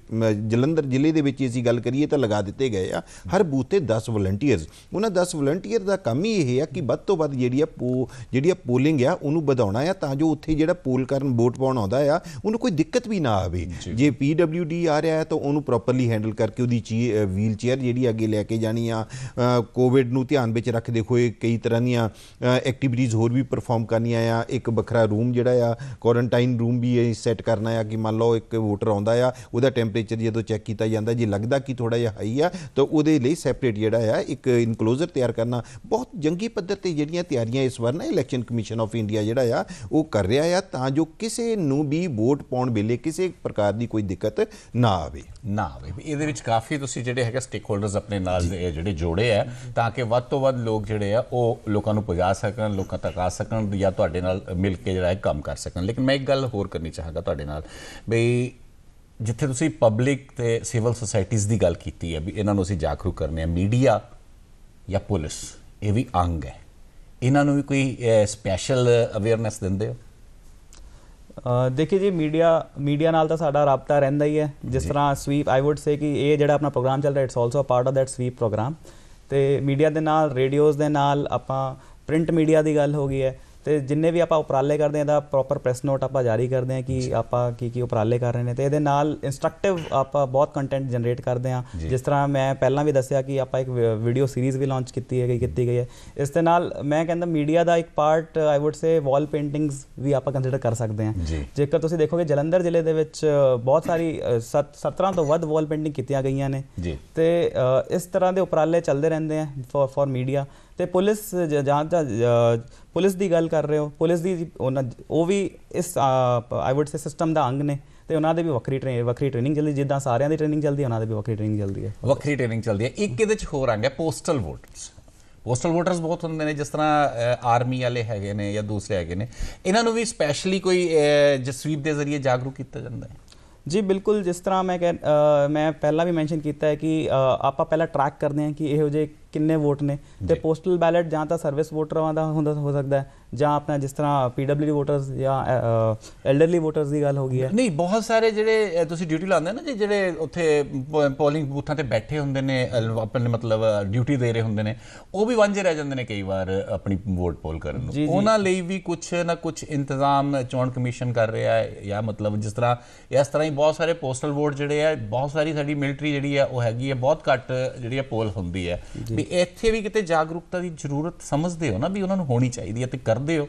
ਜਲੰਧਰ ਜ਼ਿਲ੍ਹੇ ਦੇ ਵਿੱਚ ਅਸੀਂ ਗੱਲ ਕਰੀਏ ਤਾਂ ਲਗਾ ਦਿੱਤੇ ਗਏ ਆ ਹਰ ਬੂਥ ਤੇ 10 ਵਲੰਟੀਅਰਸ ਉਹਨਾਂ 10 ਵਲੰਟੀਅਰ ਦਾ ਕੰਮ ਹੀ ਇਹ ਆ ਕਿ ਵੱਧ ਤੋਂ ਵੱਧ ਜਿਹੜੀ ਆ ਪੋ ਜਿਹੜੀ ਆ ਪੋਲਿੰਗ ਆ ਉਹਨੂੰ ਵਧਾਉਣਾ ਆ ਤਾਂ ਜੋ ਉੱਥੇ ਜਿਹੜਾ ਪੋਲ ਕਰਨ ਵੋਟ ਪਾਉਣ ਆਉਂਦਾ ਆ ਉਹਨੂੰ ਕੋਈ ਦਿੱਕਤ ਵੀ ਨਾ ਆਵੇ ਜੇ ਪੀਡਬਲਯੂਡੀ ਆ ਰਿਹਾ ਹੈ ਤਾਂ ਉਹਨੂੰ ਪ੍ਰੋਪਰਲੀ ਹੈਂਡਲ ਕਰਕੇ ਉਹਦੀ ਵੀਲ ਚੇਅਰ ਜਿਹੜੀ ਅੱਗੇ ਲੈ ਕੇ ਜਾਣੀ ਆ ਕੋਵਿਡ ਨੂੰ ਧਿਆਨ ਵਿੱਚ ਰੱਖਦੇ ਹੋਏ ਕਈ ਤਰ੍ਹਾਂ ਦੀਆਂ ਐਕਟੀਵਿਟੀਜ਼ ਹੋਰ ਵੀ ਪਰਫਾਰਮ ਕਰਨੀਆਂ ਆ ਇੱਕ ਵੱਖਰਾ ਰੂਮ ਜਿਹੜਾ ਆ ਕੁਆਰੰਟ ਕੁਆਰੰਟਾਈਨ ਰੂਮ ਵੀ ਇਹ ਸੈੱਟ ਕਰਨਾ ਆ ਕਿ ਮੰਨ ਲਓ ਇੱਕ ਵੋਟਰ ਆਉਂਦਾ ਆ ਉਹਦਾ ਟੈਂਪਰੇਚਰ ਜਦੋਂ ਚੈੱਕ ਕੀਤਾ ਜਾਂਦਾ ਜੇ ਲੱਗਦਾ ਕਿ ਥੋੜਾ ਜਿਹਾ ਹਾਈ ਆ ਤਾਂ ਉਹਦੇ ਲਈ ਸੈਪਰੇਟ ਜਿਹੜਾ ਆ ਇੱਕ ਇਨਕਲੋਜ਼ਰ ਤਿਆਰ ਕਰਨਾ ਬਹੁਤ ਜੰਗੀ ਪੱਧਰ ਤੇ ਜਿਹੜੀਆਂ ਤਿਆਰੀਆਂ ਇਸ ਵਾਰ ਨਾ ਇਲੈਕਸ਼ਨ ਕਮਿਸ਼ਨ ਆਫ ਇੰਡੀਆ ਜਿਹੜਾ ਆ ਉਹ ਕਰ ਰਿਹਾ ਆ ਤਾਂ ਜੋ ਕਿਸੇ ਨੂੰ ਵੀ ਵੋਟ ਪਾਉਣ ਵੇਲੇ ਕਿਸੇ ਪ੍ਰਕਾਰ ਦੀ ਕੋਈ ਦਿੱਕਤ ਨਾ ਆਵੇ ਨਾ ਆਵੇ ਇਹਦੇ ਵਿੱਚ ਕਾਫੀ ਤੁਸੀਂ ਜਿਹੜੇ ਹੈਗਾ ਸਟੇਕ ਹੋਲਡਰਸ ਆਪਣੇ ਨਾਲ ਜਿਹੜੇ ਜੋੜੇ ਆ ਤਾਂ ਕਿ ਵੱਧ ਤੋਂ ਵੱਧ ਲੋਕ ਜਿਹੜੇ ਆ ਉਹ ਲੋਕਾਂ ਨੂੰ ਪਹੁੰਚਾ ਸਕਣ ਲੋਕਾਂ ਤੱਕ ਆ ਸਕਣ ਜਾਂ ਤੁਹਾਡੇ ਨਾਲ ਮਿਲ ਕੇ ਜਿਹੜਾ ਹੈ ਕੰਮ ਕਰ ਸਕਣ ਲੇਕਿਨ ਮੈਂ ਇੱਕ ਗੱਲ ਹੋਰ ਕਰਨੀ ਚਾਹਾਂਗਾ ਤੁਹਾਡੇ ਨਾਲ ਬਈ ਜਿੱਥੇ ਤੁਸੀਂ ਪਬਲਿਕ ਤੇ ਸਿਵਲ ਸੁਸਾਇਟੀਜ਼ ਦੀ ਗੱਲ ਕੀਤੀ ਹੈ ਵੀ ਇਹਨਾਂ ਨੂੰ ਅਸੀਂ ਜਾਗਰੂਕ ਕਰਨੇ ਆ ਮੀਡੀਆ ਜਾਂ ਪੁਲਿਸ ਇਹ ਵੀ ਅੰਗ ਹੈ ਇਹਨਾਂ ਨੂੰ ਵੀ ਕੋਈ ਸਪੈਸ਼ਲ ਅਵੇਅਰਨੈਸ ਦਿੰਦੇ ਹੋ ਦੇਖਿਏ ਜੀ ਮੀਡੀਆ ਮੀਡੀਆ ਨਾਲ ਤਾਂ ਸਾਡਾ ਰابطਾ ਰਹਿੰਦਾ ਹੀ ਹੈ ਜਿਸ ਤਰ੍ਹਾਂ ਸਵੀਪ ਆਈ ਊਡ ਸੇ ਕਿ ਇਹ ਜਿਹੜਾ ਆਪਣਾ ਪ੍ਰੋਗਰਾਮ ਚੱਲ ਰਿਹਾ it's also a part of that SVEEP program ਤੇ ਮੀਡੀਆ ਦੇ ਨਾਲ ਰੇਡੀਓਜ਼ ਦੇ ਨਾਲ ਆਪਾਂ ਪ੍ਰਿੰਟ ਮੀਡੀਆ ਦੀ ਗੱਲ ਹੋ ਗਈ ਹੈ ਤੇ ਜਿੰਨੇ ਵੀ ਆਪਾਂ ਉਪਰਾਲੇ ਕਰਦੇ ਆਂ ਦਾ ਪ੍ਰੋਪਰ ਪ੍ਰੈਸ ਨੋਟ ਆਪਾਂ ਜਾਰੀ ਕਰਦੇ ਆਂ ਕਿ ਆਪਾਂ ਕੀ ਕੀ ਉਪਰਾਲੇ ਕਰ ਰਹੇ ਨੇ ਤੇ ਇਹਦੇ ਨਾਲ ਇਨਸਟ੍ਰਕਟਿਵ ਆਪਾਂ ਬਹੁਤ ਕੰਟੈਂਟ ਜਨਰੇਟ ਕਰਦੇ ਆਂ ਜਿਸ ਤਰ੍ਹਾਂ ਮੈਂ ਪਹਿਲਾਂ ਵੀ ਦੱਸਿਆ ਕਿ ਆਪਾਂ ਇੱਕ ਵੀਡੀਓ ਸੀਰੀਜ਼ ਵੀ ਲਾਂਚ ਕੀਤੀ ਹੈ ਗਈ ਕੀਤੀ ਗਈ ਹੈ ਇਸ ਦੇ ਨਾਲ ਮੈਂ ਕਹਿੰਦਾ ਮੀਡੀਆ ਦਾ ਇੱਕ part I would say wall paintings ਵੀ ਆਪਾਂ ਕੰਸੀਡਰ ਕਰ ਸਕਦੇ ਆਂ ਜੇਕਰ ਤੁਸੀਂ ਦੇਖੋਗੇ ਜਲੰਧਰ ਜ਼ਿਲ੍ਹੇ ਦੇ ਵਿੱਚ ਬਹੁਤ ਸਾਰੀ 17 ਤੋਂ ਵੱਧ ਵਾਲ ਪੇਂਟਿੰਗ ਕੀਤੀਆਂ ਗਈਆਂ ਨੇ ਤੇ ਇਸ ਤਰ੍ਹਾਂ ਦੇ ਉਪਰਾਲੇ ਚੱਲਦੇ ਰਹਿੰਦੇ ਆ ਫॉर ਮੀਡੀਆ ਤੇ ਪੁਲਿਸ ਜਾਂ ਪੁਲਿਸ ਦੀ ਗੱਲ ਕਰ ਰਹੇ ਹੋ ਪੁਲਿਸ ਦੀ ਉਹ ਵੀ ਇਸ ਆਈ ਵੁੱਡ ਸੇ ਸਿਸਟਮ ਦਾ ਅੰਗ ਨੇ ਤੇ ਉਹਨਾਂ ਦੇ ਵੀ ਵੱਖਰੀ ਟ੍ਰੇਨਿੰਗ ਵੱਖਰੀ ਟ੍ਰੇਨਿੰਗ ਚੱਲਦੀ ਜਿੱਦਾਂ ਸਾਰਿਆਂ ਦੀ ਟ੍ਰੇਨਿੰਗ ਚੱਲਦੀ ਉਹਨਾਂ ਦੇ ਵੀ ਵੱਖਰੀ ਟ੍ਰੇਨਿੰਗ ਚੱਲਦੀ ਹੈ ਵੱਖਰੀ ਟ੍ਰੇਨਿੰਗ ਚੱਲਦੀ ਹੈ ਇੱਕ ਇਹਦੇ ਚ ਹੋਰ ਆ ਗਿਆ ਪੋਸਟਲ ਵੋਟਰਸ ਪੋਸਟਲ ਵੋਟਰਸ ਬਹੁਤ ਹੁੰਦੇ ਨੇ ਜਿਸ ਤਰ੍ਹਾਂ ਆਰਮੀ ਵਾਲੇ ਹੈਗੇ ਨੇ ਜਾਂ ਦੂਸਰੇ ਹੈਗੇ ਨੇ ਇਹਨਾਂ ਨੂੰ ਵੀ ਸਪੈਸ਼ਲੀ ਕੋਈ ਜਸਵੀਪ ਦੇ ਜ਼ਰੀਏ ਜਾਗਰੂਕ ਕੀਤਾ ਜਾਂਦਾ ਹੈ ਜੀ ਬਿਲਕੁਲ ਜਿਸ ਤਰ੍ਹਾਂ ਮੈਂ ਮੈਂ ਪਹਿਲਾਂ ਵੀ ਮੈਂਸ਼ਨ ਕੀਤਾ ਹੈ ਕਿ ਆਪਾਂ ਪਹਿਲਾਂ ਟਰੈਕ ਕਰਦੇ ਹਾਂ ਕਿ ਇਹੋ ਜਿਹੇ ਕਿੰਨੇ ਵੋਟ ਨੇ ਤੇ ਪੋਸਟਲ ਬੈਲਟ ਜਾਂ ਤਾਂ ਸਰਵਿਸ ਵੋਟਰਾਂ ਦਾ ਹੁੰਦਾ ਹੋ ਸਕਦਾ ਹੈ ਜਾਂ ਆਪਣਾ ਜਿਸ ਤਰ੍ਹਾਂ ਪੀਡਬਲਯੂ ਵੋਟਰਸ ਜਾਂ ਐਲਡਰਲੀ ਵੋਟਰਸ ਦੀ ਗੱਲ ਹੋ ਗਈ ਹੈ ਨਹੀਂ ਬਹੁਤ ਸਾਰੇ ਜਿਹੜੇ ਤੁਸੀਂ ਡਿਊਟੀ ਲਾਉਂਦੇ ਨਾ ਜਿਹੜੇ ਉੱਥੇ ਪੋਲਿੰਗ ਬੂਥਾਂ ਤੇ ਬੈਠੇ ਹੁੰਦੇ ਨੇ ਆਪਣੇ ਮਤਲਬ ਡਿਊਟੀ ਦੇ ਰਹੇ ਹੁੰਦੇ ਨੇ ਉਹ ਵੀ ਵਾਂਝੇ ਰਹਿ ਜਾਂਦੇ ਨੇ ਕਈ ਵਾਰ ਆਪਣੀ ਵੋਟ ਪੋਲ ਕਰਨ ਨੂੰ ਉਹਨਾਂ ਲਈ ਵੀ ਕੁਝ ਨਾ ਕੁਝ ਇੰਤਜ਼ਾਮ ਚੋਣ ਕਮਿਸ਼ਨ ਕਰ ਰਿਹਾ ਹੈ ਜਾਂ ਮਤਲਬ ਜਿਸ ਤਰ੍ਹਾਂ ਇਸ ਤਰ੍ਹਾਂ ਹੀ ਬਹੁਤ ਸਾਰੇ ਪੋਸਟਲ ਵੋਟ ਜਿਹੜੇ ਆ ਬਹੁਤ ਸਾਰੀ ਸਾਡੀ ਮਿਲਟਰੀ ਜਿਹੜੀ ਆ ਉਹ ਹੈਗੀ ਹੈ ਬਹੁਤ ਘੱਟ ਜਿਹੜੀ ਆ ਪੋਲ ਹੁੰਦੀ ਹੈ ਵੀ ਇੱਥੇ ਵੀ ਕਿਤੇ ਜਾਗਰੂਕਤਾ ਦੀ ਜ਼ਰੂਰਤ ਸਮਝਦੇ ਹੋ ਨਾ ਵੀ ਉਹਨਾਂ ਨੂੰ ਹੋਣੀ ਚਾਹੀਦੀ ਹੈ ਤੇ ਕਰ Deal.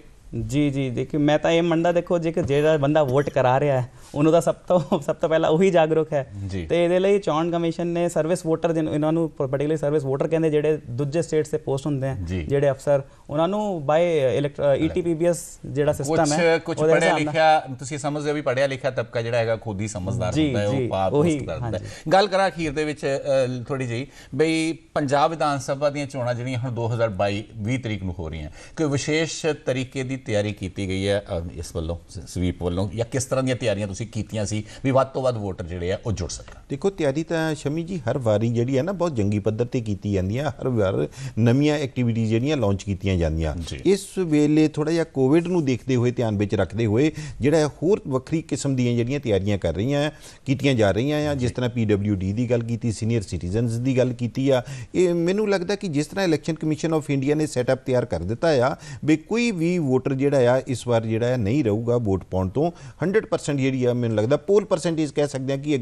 ਜੀ ਜੀ ਦੇਖੀ ਮੈਂ ਤਾਂ ਇਹ ਮੰਨਦਾ ਦੇਖੋ ਜੇ ਜਿਹੜਾ ਬੰਦਾ ਵੋਟ ਕਰਾ ਰਿਹਾ ਹੈ ਉਹਨੂੰ ਤਾਂ ਸਭ ਤੋਂ ਸਭ ਤੋਂ ਪਹਿਲਾਂ ਉਹੀ ਜਾਗਰੂਕ ਹੈ ਤੇ ਇਹਦੇ ਲਈ ਚੋਣ ਕਮਿਸ਼ਨ ਨੇ ਸਰਵਿਸ ਵੋਟਰ ਜਿਹਨਾਂ ਇਹਨਾਂ ਨੂੰ ਪਾਰਟਿਕੂਲਰ ਸਰਵਿਸ ਵੋਟਰ ਕਹਿੰਦੇ ਜਿਹੜੇ ਦੂਜੇ ਸਟੇਟ ਸੇ ਪੋਸਟ ਹੁੰਦੇ ਆ ਜਿਹੜੇ ਅਫਸਰ ਉਹਨਾਂ ਨੂੰ ਬਾਈ ਈਟੀਪੀਬੀਐਸ e ਜਿਹੜਾ ਸਿਸਟਮ ਹੈ ਕੁਝ ਕੁਝ ਪੜਿਆ ਲਿਖਿਆ ਤੁਸੀਂ ਸਮਝਦੇ ਹੋ ਵੀ ਪੜਿਆ ਲਿਖਿਆ ਤਬਕਾ ਜਿਹੜਾ ਹੈਗਾ ਖੁਦ ਹੀ ਸਮਝਦਾਰ ਹੁੰਦਾ ਹੈ ਉਹ ਪਾਪ ਪੋਸਟ ਕਰਦਾ ਹੈ ਗੱਲ ਕਰਾਂ ਅਖੀਰ ਦੇ ਵਿੱਚ ਥੋੜੀ ਜਿਹੀ ਬਈ ਪੰਜਾਬ ਵਿਧਾਨ ਸਭਾ ਦੀਆਂ ਚੋਣਾਂ ਜਿਹੜੀਆਂ ਹੁਣ 2022 20 ਤਰੀਕ ਨੂੰ ਹੋ ਰਹੀਆਂ ਕੋਈ ਵਿਸ਼ੇਸ਼ ਤਰੀਕੇ ਦੀ ਤਿਆਰੀ ਕੀਤੀ ਗਈ ਹੈ ਇਸ ਵੱਲੋਂ ਸਵੀਪ ਵੱਲੋਂ ਜਾਂ ਕਿਸ ਤਰ੍ਹਾਂ ਦੀਆਂ ਤਿਆਰੀਆਂ ਤੁਸੀਂ ਕੀਤੀਆਂ ਸੀ ਵੀ ਵੱਧ ਤੋਂ ਵੱਧ ਵੋਟਰ ਜਿਹੜੇ ਆ ਉਹ ਜੁੜ ਸਕਣ ਦੇਖੋ ਤਿਆਰੀ ਤਾਂ ਸ਼ਮੀ ਜੀ ਹਰ ਵਾਰੀ ਜਿਹੜੀ ਹੈ ਨਾ ਬਹੁਤ ਜੰਗੀ ਪੱਧਰ ਤੇ ਕੀਤੀ ਜਾਂਦੀ ਹੈ ਹਰ ਵਾਰ ਨਵੀਆਂ ਐਕਟੀਵਿਟੀਜ਼ ਜਿਹੜੀਆਂ ਲਾਂਚ ਕੀਤੀਆਂ ਜਾਂਦੀਆਂ ਇਸ ਵੇਲੇ ਥੋੜਾ ਜਿਹਾ ਕੋਵਿਡ ਨੂੰ ਦੇਖਦੇ ਹੋਏ ਧਿਆਨ ਵਿੱਚ ਰੱਖਦੇ ਹੋਏ ਜਿਹੜਾ ਹੋਰ ਵੱਖਰੀ ਕਿਸਮ ਦੀਆਂ ਜਿਹੜੀਆਂ ਤਿਆਰੀਆਂ ਕਰ ਰਹੀਆਂ ਕੀਤੀਆਂ ਜਾ ਰਹੀਆਂ ਆ ਜਿਸ ਤਰ੍ਹਾਂ ਪੀਡਬਲਯੂਡੀ ਦੀ ਗੱਲ ਕੀਤੀ ਸੀਨੀਅਰ ਸਿਟੀਜ਼ਨਸ ਦੀ ਗੱਲ ਕੀਤੀ ਆ ਇਹ ਮੈਨੂੰ ਲੱਗਦਾ ਕਿ ਜਿਸ ਤਰ੍ਹਾਂ ਇਲੈਕਸ਼ਨ ਕਮਿਸ਼ਨ ਆਫ ਇੰਡੀਆ ਨੇ ਸੈਟਅਪ ਤਿਆਰ ਕਰ ਦਿੱਤਾ ਆ ਵੀ ਕੋਈ ਵੀ ਵੋਟਰ ਵੋਟਰ ਜਿਹੜਾ ਆ ਇਸ ਵਾਰ ਜਿਹੜਾ ਆ ਨਹੀਂ ਰਹੂਗਾ ਵੋਟ ਪਾਉਣ ਤੋਂ 100% ਜਿਹੜੀ ਆ ਮੈਨੂੰ ਲੱਗਦਾ ਪੋਲ ਪਰਸੈਂਟੇਜ ਕਹਿ ਸਕਦੇ ਆ ਕਿ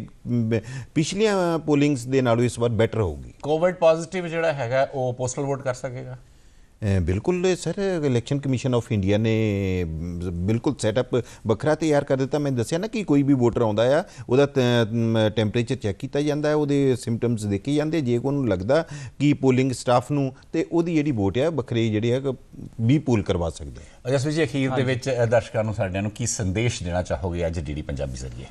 ਪਿਛਲੀਆਂ ਪੋਲਿੰਗਸ ਦੇ ਨਾਲੋਂ ਇਸ ਵਾਰ ਬੈਟਰ ਹੋਊਗੀ ਕੋਵਿਡ ਪੋਜ਼ਿਟਿਵ ਜਿਹੜਾ ਹੈਗਾ ਉਹ ਪੋਸਟਲ ਵੋਟ ਕਰ ਸਕੇਗਾ ਬਿਲਕੁਲ sir election commission of India ਨੇ ਬਿਲਕੁਲ ਸੈਟਅਪ ਵੱਖਰਾ ਤਿਆਰ ਕਰ ਦਿੱਤਾ ਮੈਂ ਦੱਸਿਆ ਨਾ ਕਿ ਕੋਈ ਵੀ ਵੋਟਰ ਆਉਂਦਾ ਆ ਉਹਦਾ ਟੈਂਪਰੇਚਰ ਚੈੱਕ ਕੀਤਾ ਜਾਂਦਾ ਹੈ ਉਹਦੇ ਸਿੰਪਟਮਸ ਦੇਖੇ ਜਾਂਦੇ ਜੇ ਨੂੰ ਲੱਗਦਾ ਕਿ ਪੋਲਿੰਗ ਸਟਾਫ ਨੂੰ ਤੇ ਉਹਦੀ ਜਿਹੜੀ ਵੋਟ ਆ ਵੱਖਰੀ ਜਿਹੜੀ ਆ ਵੀ ਪੂਲ ਕਰਵਾ ਸਕਦੇ ਆ ਅਜਸਵੀ ਜੀ ਅਖੀਰ ਦੇ ਵਿੱਚ ਦਰਸ਼ਕਾਂ ਨੂੰ ਸਾਡਿਆਂ ਨੂੰ ਕੀ ਸੰਦੇਸ਼ ਦੇਣਾ ਚਾਹੋਗੇ ਅੱਜ ਜਿਹੜੀ ਪੰਜਾਬੀ ਜ਼ਰੀਏ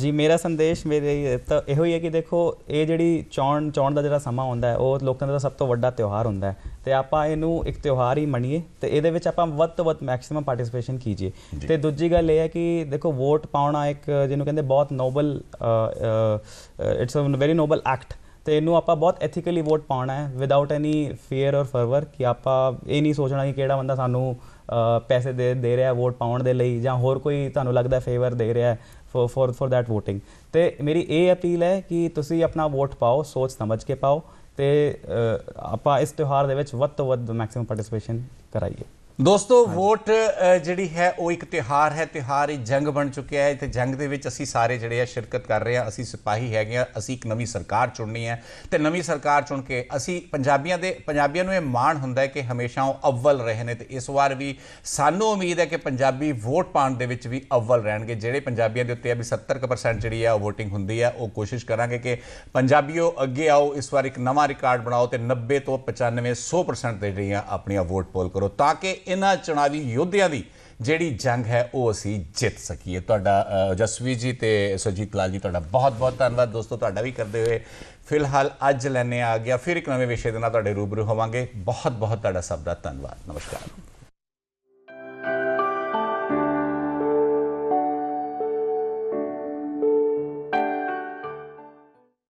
ਜੀ ਮੇਰਾ ਸੰਦੇਸ਼ ਮੇਰੇ ਤਾਂ ਇਹੋ ਹੀ ਹੈ ਕਿ ਦੇਖੋ ਇਹ ਜਿਹੜੀ ਚੌਣ ਚੌਣ ਦਾ ਜਿਹੜਾ ਸਮਾਂ ਹੁੰਦਾ ਹੈ ਉਹ ਲੋਕਾਂ ਦਾ ਸਭ ਤੋਂ ਵੱਡਾ ਤਿਉਹਾਰ ਹੁੰਦਾ ਹੈ ਤੇ ਆਪਾਂ ਇਹਨੂੰ ਇੱਕ ਤਿਉਹਾਰ ਹੀ ਮੰਨੀਏ ਤੇ ਇਹਦੇ ਵਿੱਚ ਆਪਾਂ ਵੱਧ ਤੋਂ ਵੱਧ ਮੈਕਸਿਮਮ ਪਾਰਟਿਸਿਪੇਸ਼ਨ ਕੀਜੀਏ ਤੇ ਦੂਜੀ ਗੱਲ ਇਹ ਹੈ ਕਿ ਦੇਖੋ ਵੋਟ ਪਾਉਣਾ ਇੱਕ ਜਿਹਨੂੰ ਕਹਿੰਦੇ ਬਹੁਤ noble it's a very noble act ਤੇ ਇਹਨੂੰ ਆਪਾਂ ਬਹੁਤ ਐਥੀਕਲੀ ਵੋਟ ਪਾਉਣਾ ਹੈ without any fear or favour ਕਿ ਆਪਾਂ ਇਹ ਨਹੀਂ ਸੋਚਣਾ ਕਿ ਕਿਹੜਾ ਬੰਦਾ ਸਾਨੂੰ ਪੈਸੇ ਦੇ ਦੇ ਰਿਹਾ ਵੋਟ ਪਾਉਣ ਦੇ ਲਈ ਜਾਂ ਹੋਰ ਕੋਈ ਤੁਹਾਨੂੰ ਲੱਗਦਾ ਫੇਵਰ ਦੇ ਰਿਹਾ for for for that VOTING ਤੇ ਮੇਰੀ ਇਹ ਅਪੀਲ ਹੈ ਕਿ ਤੁਸੀਂ ਆਪਣਾ ਵੋਟ ਪਾਓ ਸੋਚ ਸਮਝ ਕੇ ਪਾਓ ਤੇ ਆਪਾਂ ਇਸ ਤਿਹਾਰ ਦੇ ਵਿੱਚ ਵੱਧ ਤੋਂ ਵੱਧ ਮੈਕਸਿਮਮ ਪਾਰਟਿਸਪੇਸ਼ਨ ਕਰਾਈਏ ਦੋਸਤੋ ਵੋਟ ਜਿਹੜੀ ਹੈ ਉਹ ਇੱਕ ਤਿਹਾਰ ਹੈ ਤਿਹਾਰ ਇਹ ਜੰਗ ਬਣ ਚੁੱਕਿਆ ਹੈ ਤੇ ਜੰਗ ਦੇ ਵਿੱਚ ਅਸੀਂ ਸਾਰੇ ਜਿਹੜੇ ਆ ਸ਼ਿਰਕਤ ਕਰ ਰਹੇ ਆ ਅਸੀਂ ਸਿਪਾਹੀ ਹੈਗੇ ਆ ਅਸੀਂ ਇੱਕ ਨਵੀਂ ਸਰਕਾਰ ਚੁਣਨੀ ਹੈ ਤੇ ਨਵੀਂ ਸਰਕਾਰ ਚੁਣ ਕੇ ਅਸੀਂ ਪੰਜਾਬੀਆਂ ਦੇ ਪੰਜਾਬੀਆਂ ਨੂੰ ਇਹ ਮਾਣ ਹੁੰਦਾ ਹੈ ਕਿ ਹਮੇਸ਼ਾ ਉਹ ਅਵਲ ਰਹੇ ਨੇ ਤੇ ਇਸ ਵਾਰ ਵੀ ਸਾਨੂੰ ਉਮੀਦ ਹੈ ਕਿ ਪੰਜਾਬੀ ਵੋਟ ਪਾਉਣ ਦੇ ਵਿੱਚ ਵੀ ਅਵਲ ਰਹਿਣਗੇ ਜਿਹੜੇ ਪੰਜਾਬੀਆਂ ਦੇ ਉੱਤੇ ਅਭੀ 70% ਜਿਹੜੀ ਆ ਵੋਟਿੰਗ ਹੁੰਦੀ ਆ ਉਹ ਕੋਸ਼ਿਸ਼ ਕਰਾਂਗੇ ਕਿ ਪੰਜਾਬੀਓ ਅੱਗੇ ਆਓ ਇਸ ਵਾਰ ਇੱਕ ਨਵਾਂ ਰਿਕਾਰਡ ਬਣਾਓ ਤੇ 90 ਤੋਂ 95 100% ਦੇ ਜਿਹੜੀਆਂ ਆਪਣੀਆਂ ਵੋਟ ਪੋਲ ਕਰੋ ਤਾਂ ਕਿ ਇਹਨਾਂ ਚੁਣਾਵੀ ਯੋਧਿਆਂ ਦੀ ਜਿਹੜੀ ਜੰਗ ਹੈ ਉਹ ਅਸੀਂ ਜਿੱਤ ਸਕੀਏ ਤੁਹਾਡਾ ਜਸਵੀ ਜੀ ਤੇ ਸਜੀਤ ਲਾਲ ਜੀ ਤੁਹਾਡਾ ਬਹੁਤ-ਬਹੁਤ ਧੰਨਵਾਦ ਦੋਸਤੋ ਤੁਹਾਡਾ ਵੀ ਕਰਦੇ ਹੋਏ ਫਿਲਹਾਲ ਅੱਜ ਲੈਣੇ ਆ ਗਿਆ ਫਿਰ ਇੱਕ ਨਵੇਂ ਵਿਸ਼ੇ ਦੇ ਨਾਲ ਤੁਹਾਡੇ ਰੂਬਰੂ ਹੋਵਾਂਗੇ ਬਹੁਤ-ਬਹੁਤ ਤੁਹਾਡਾ ਸਭ ਦਾ ਧੰਨਵਾਦ ਨਮਸਕਾਰ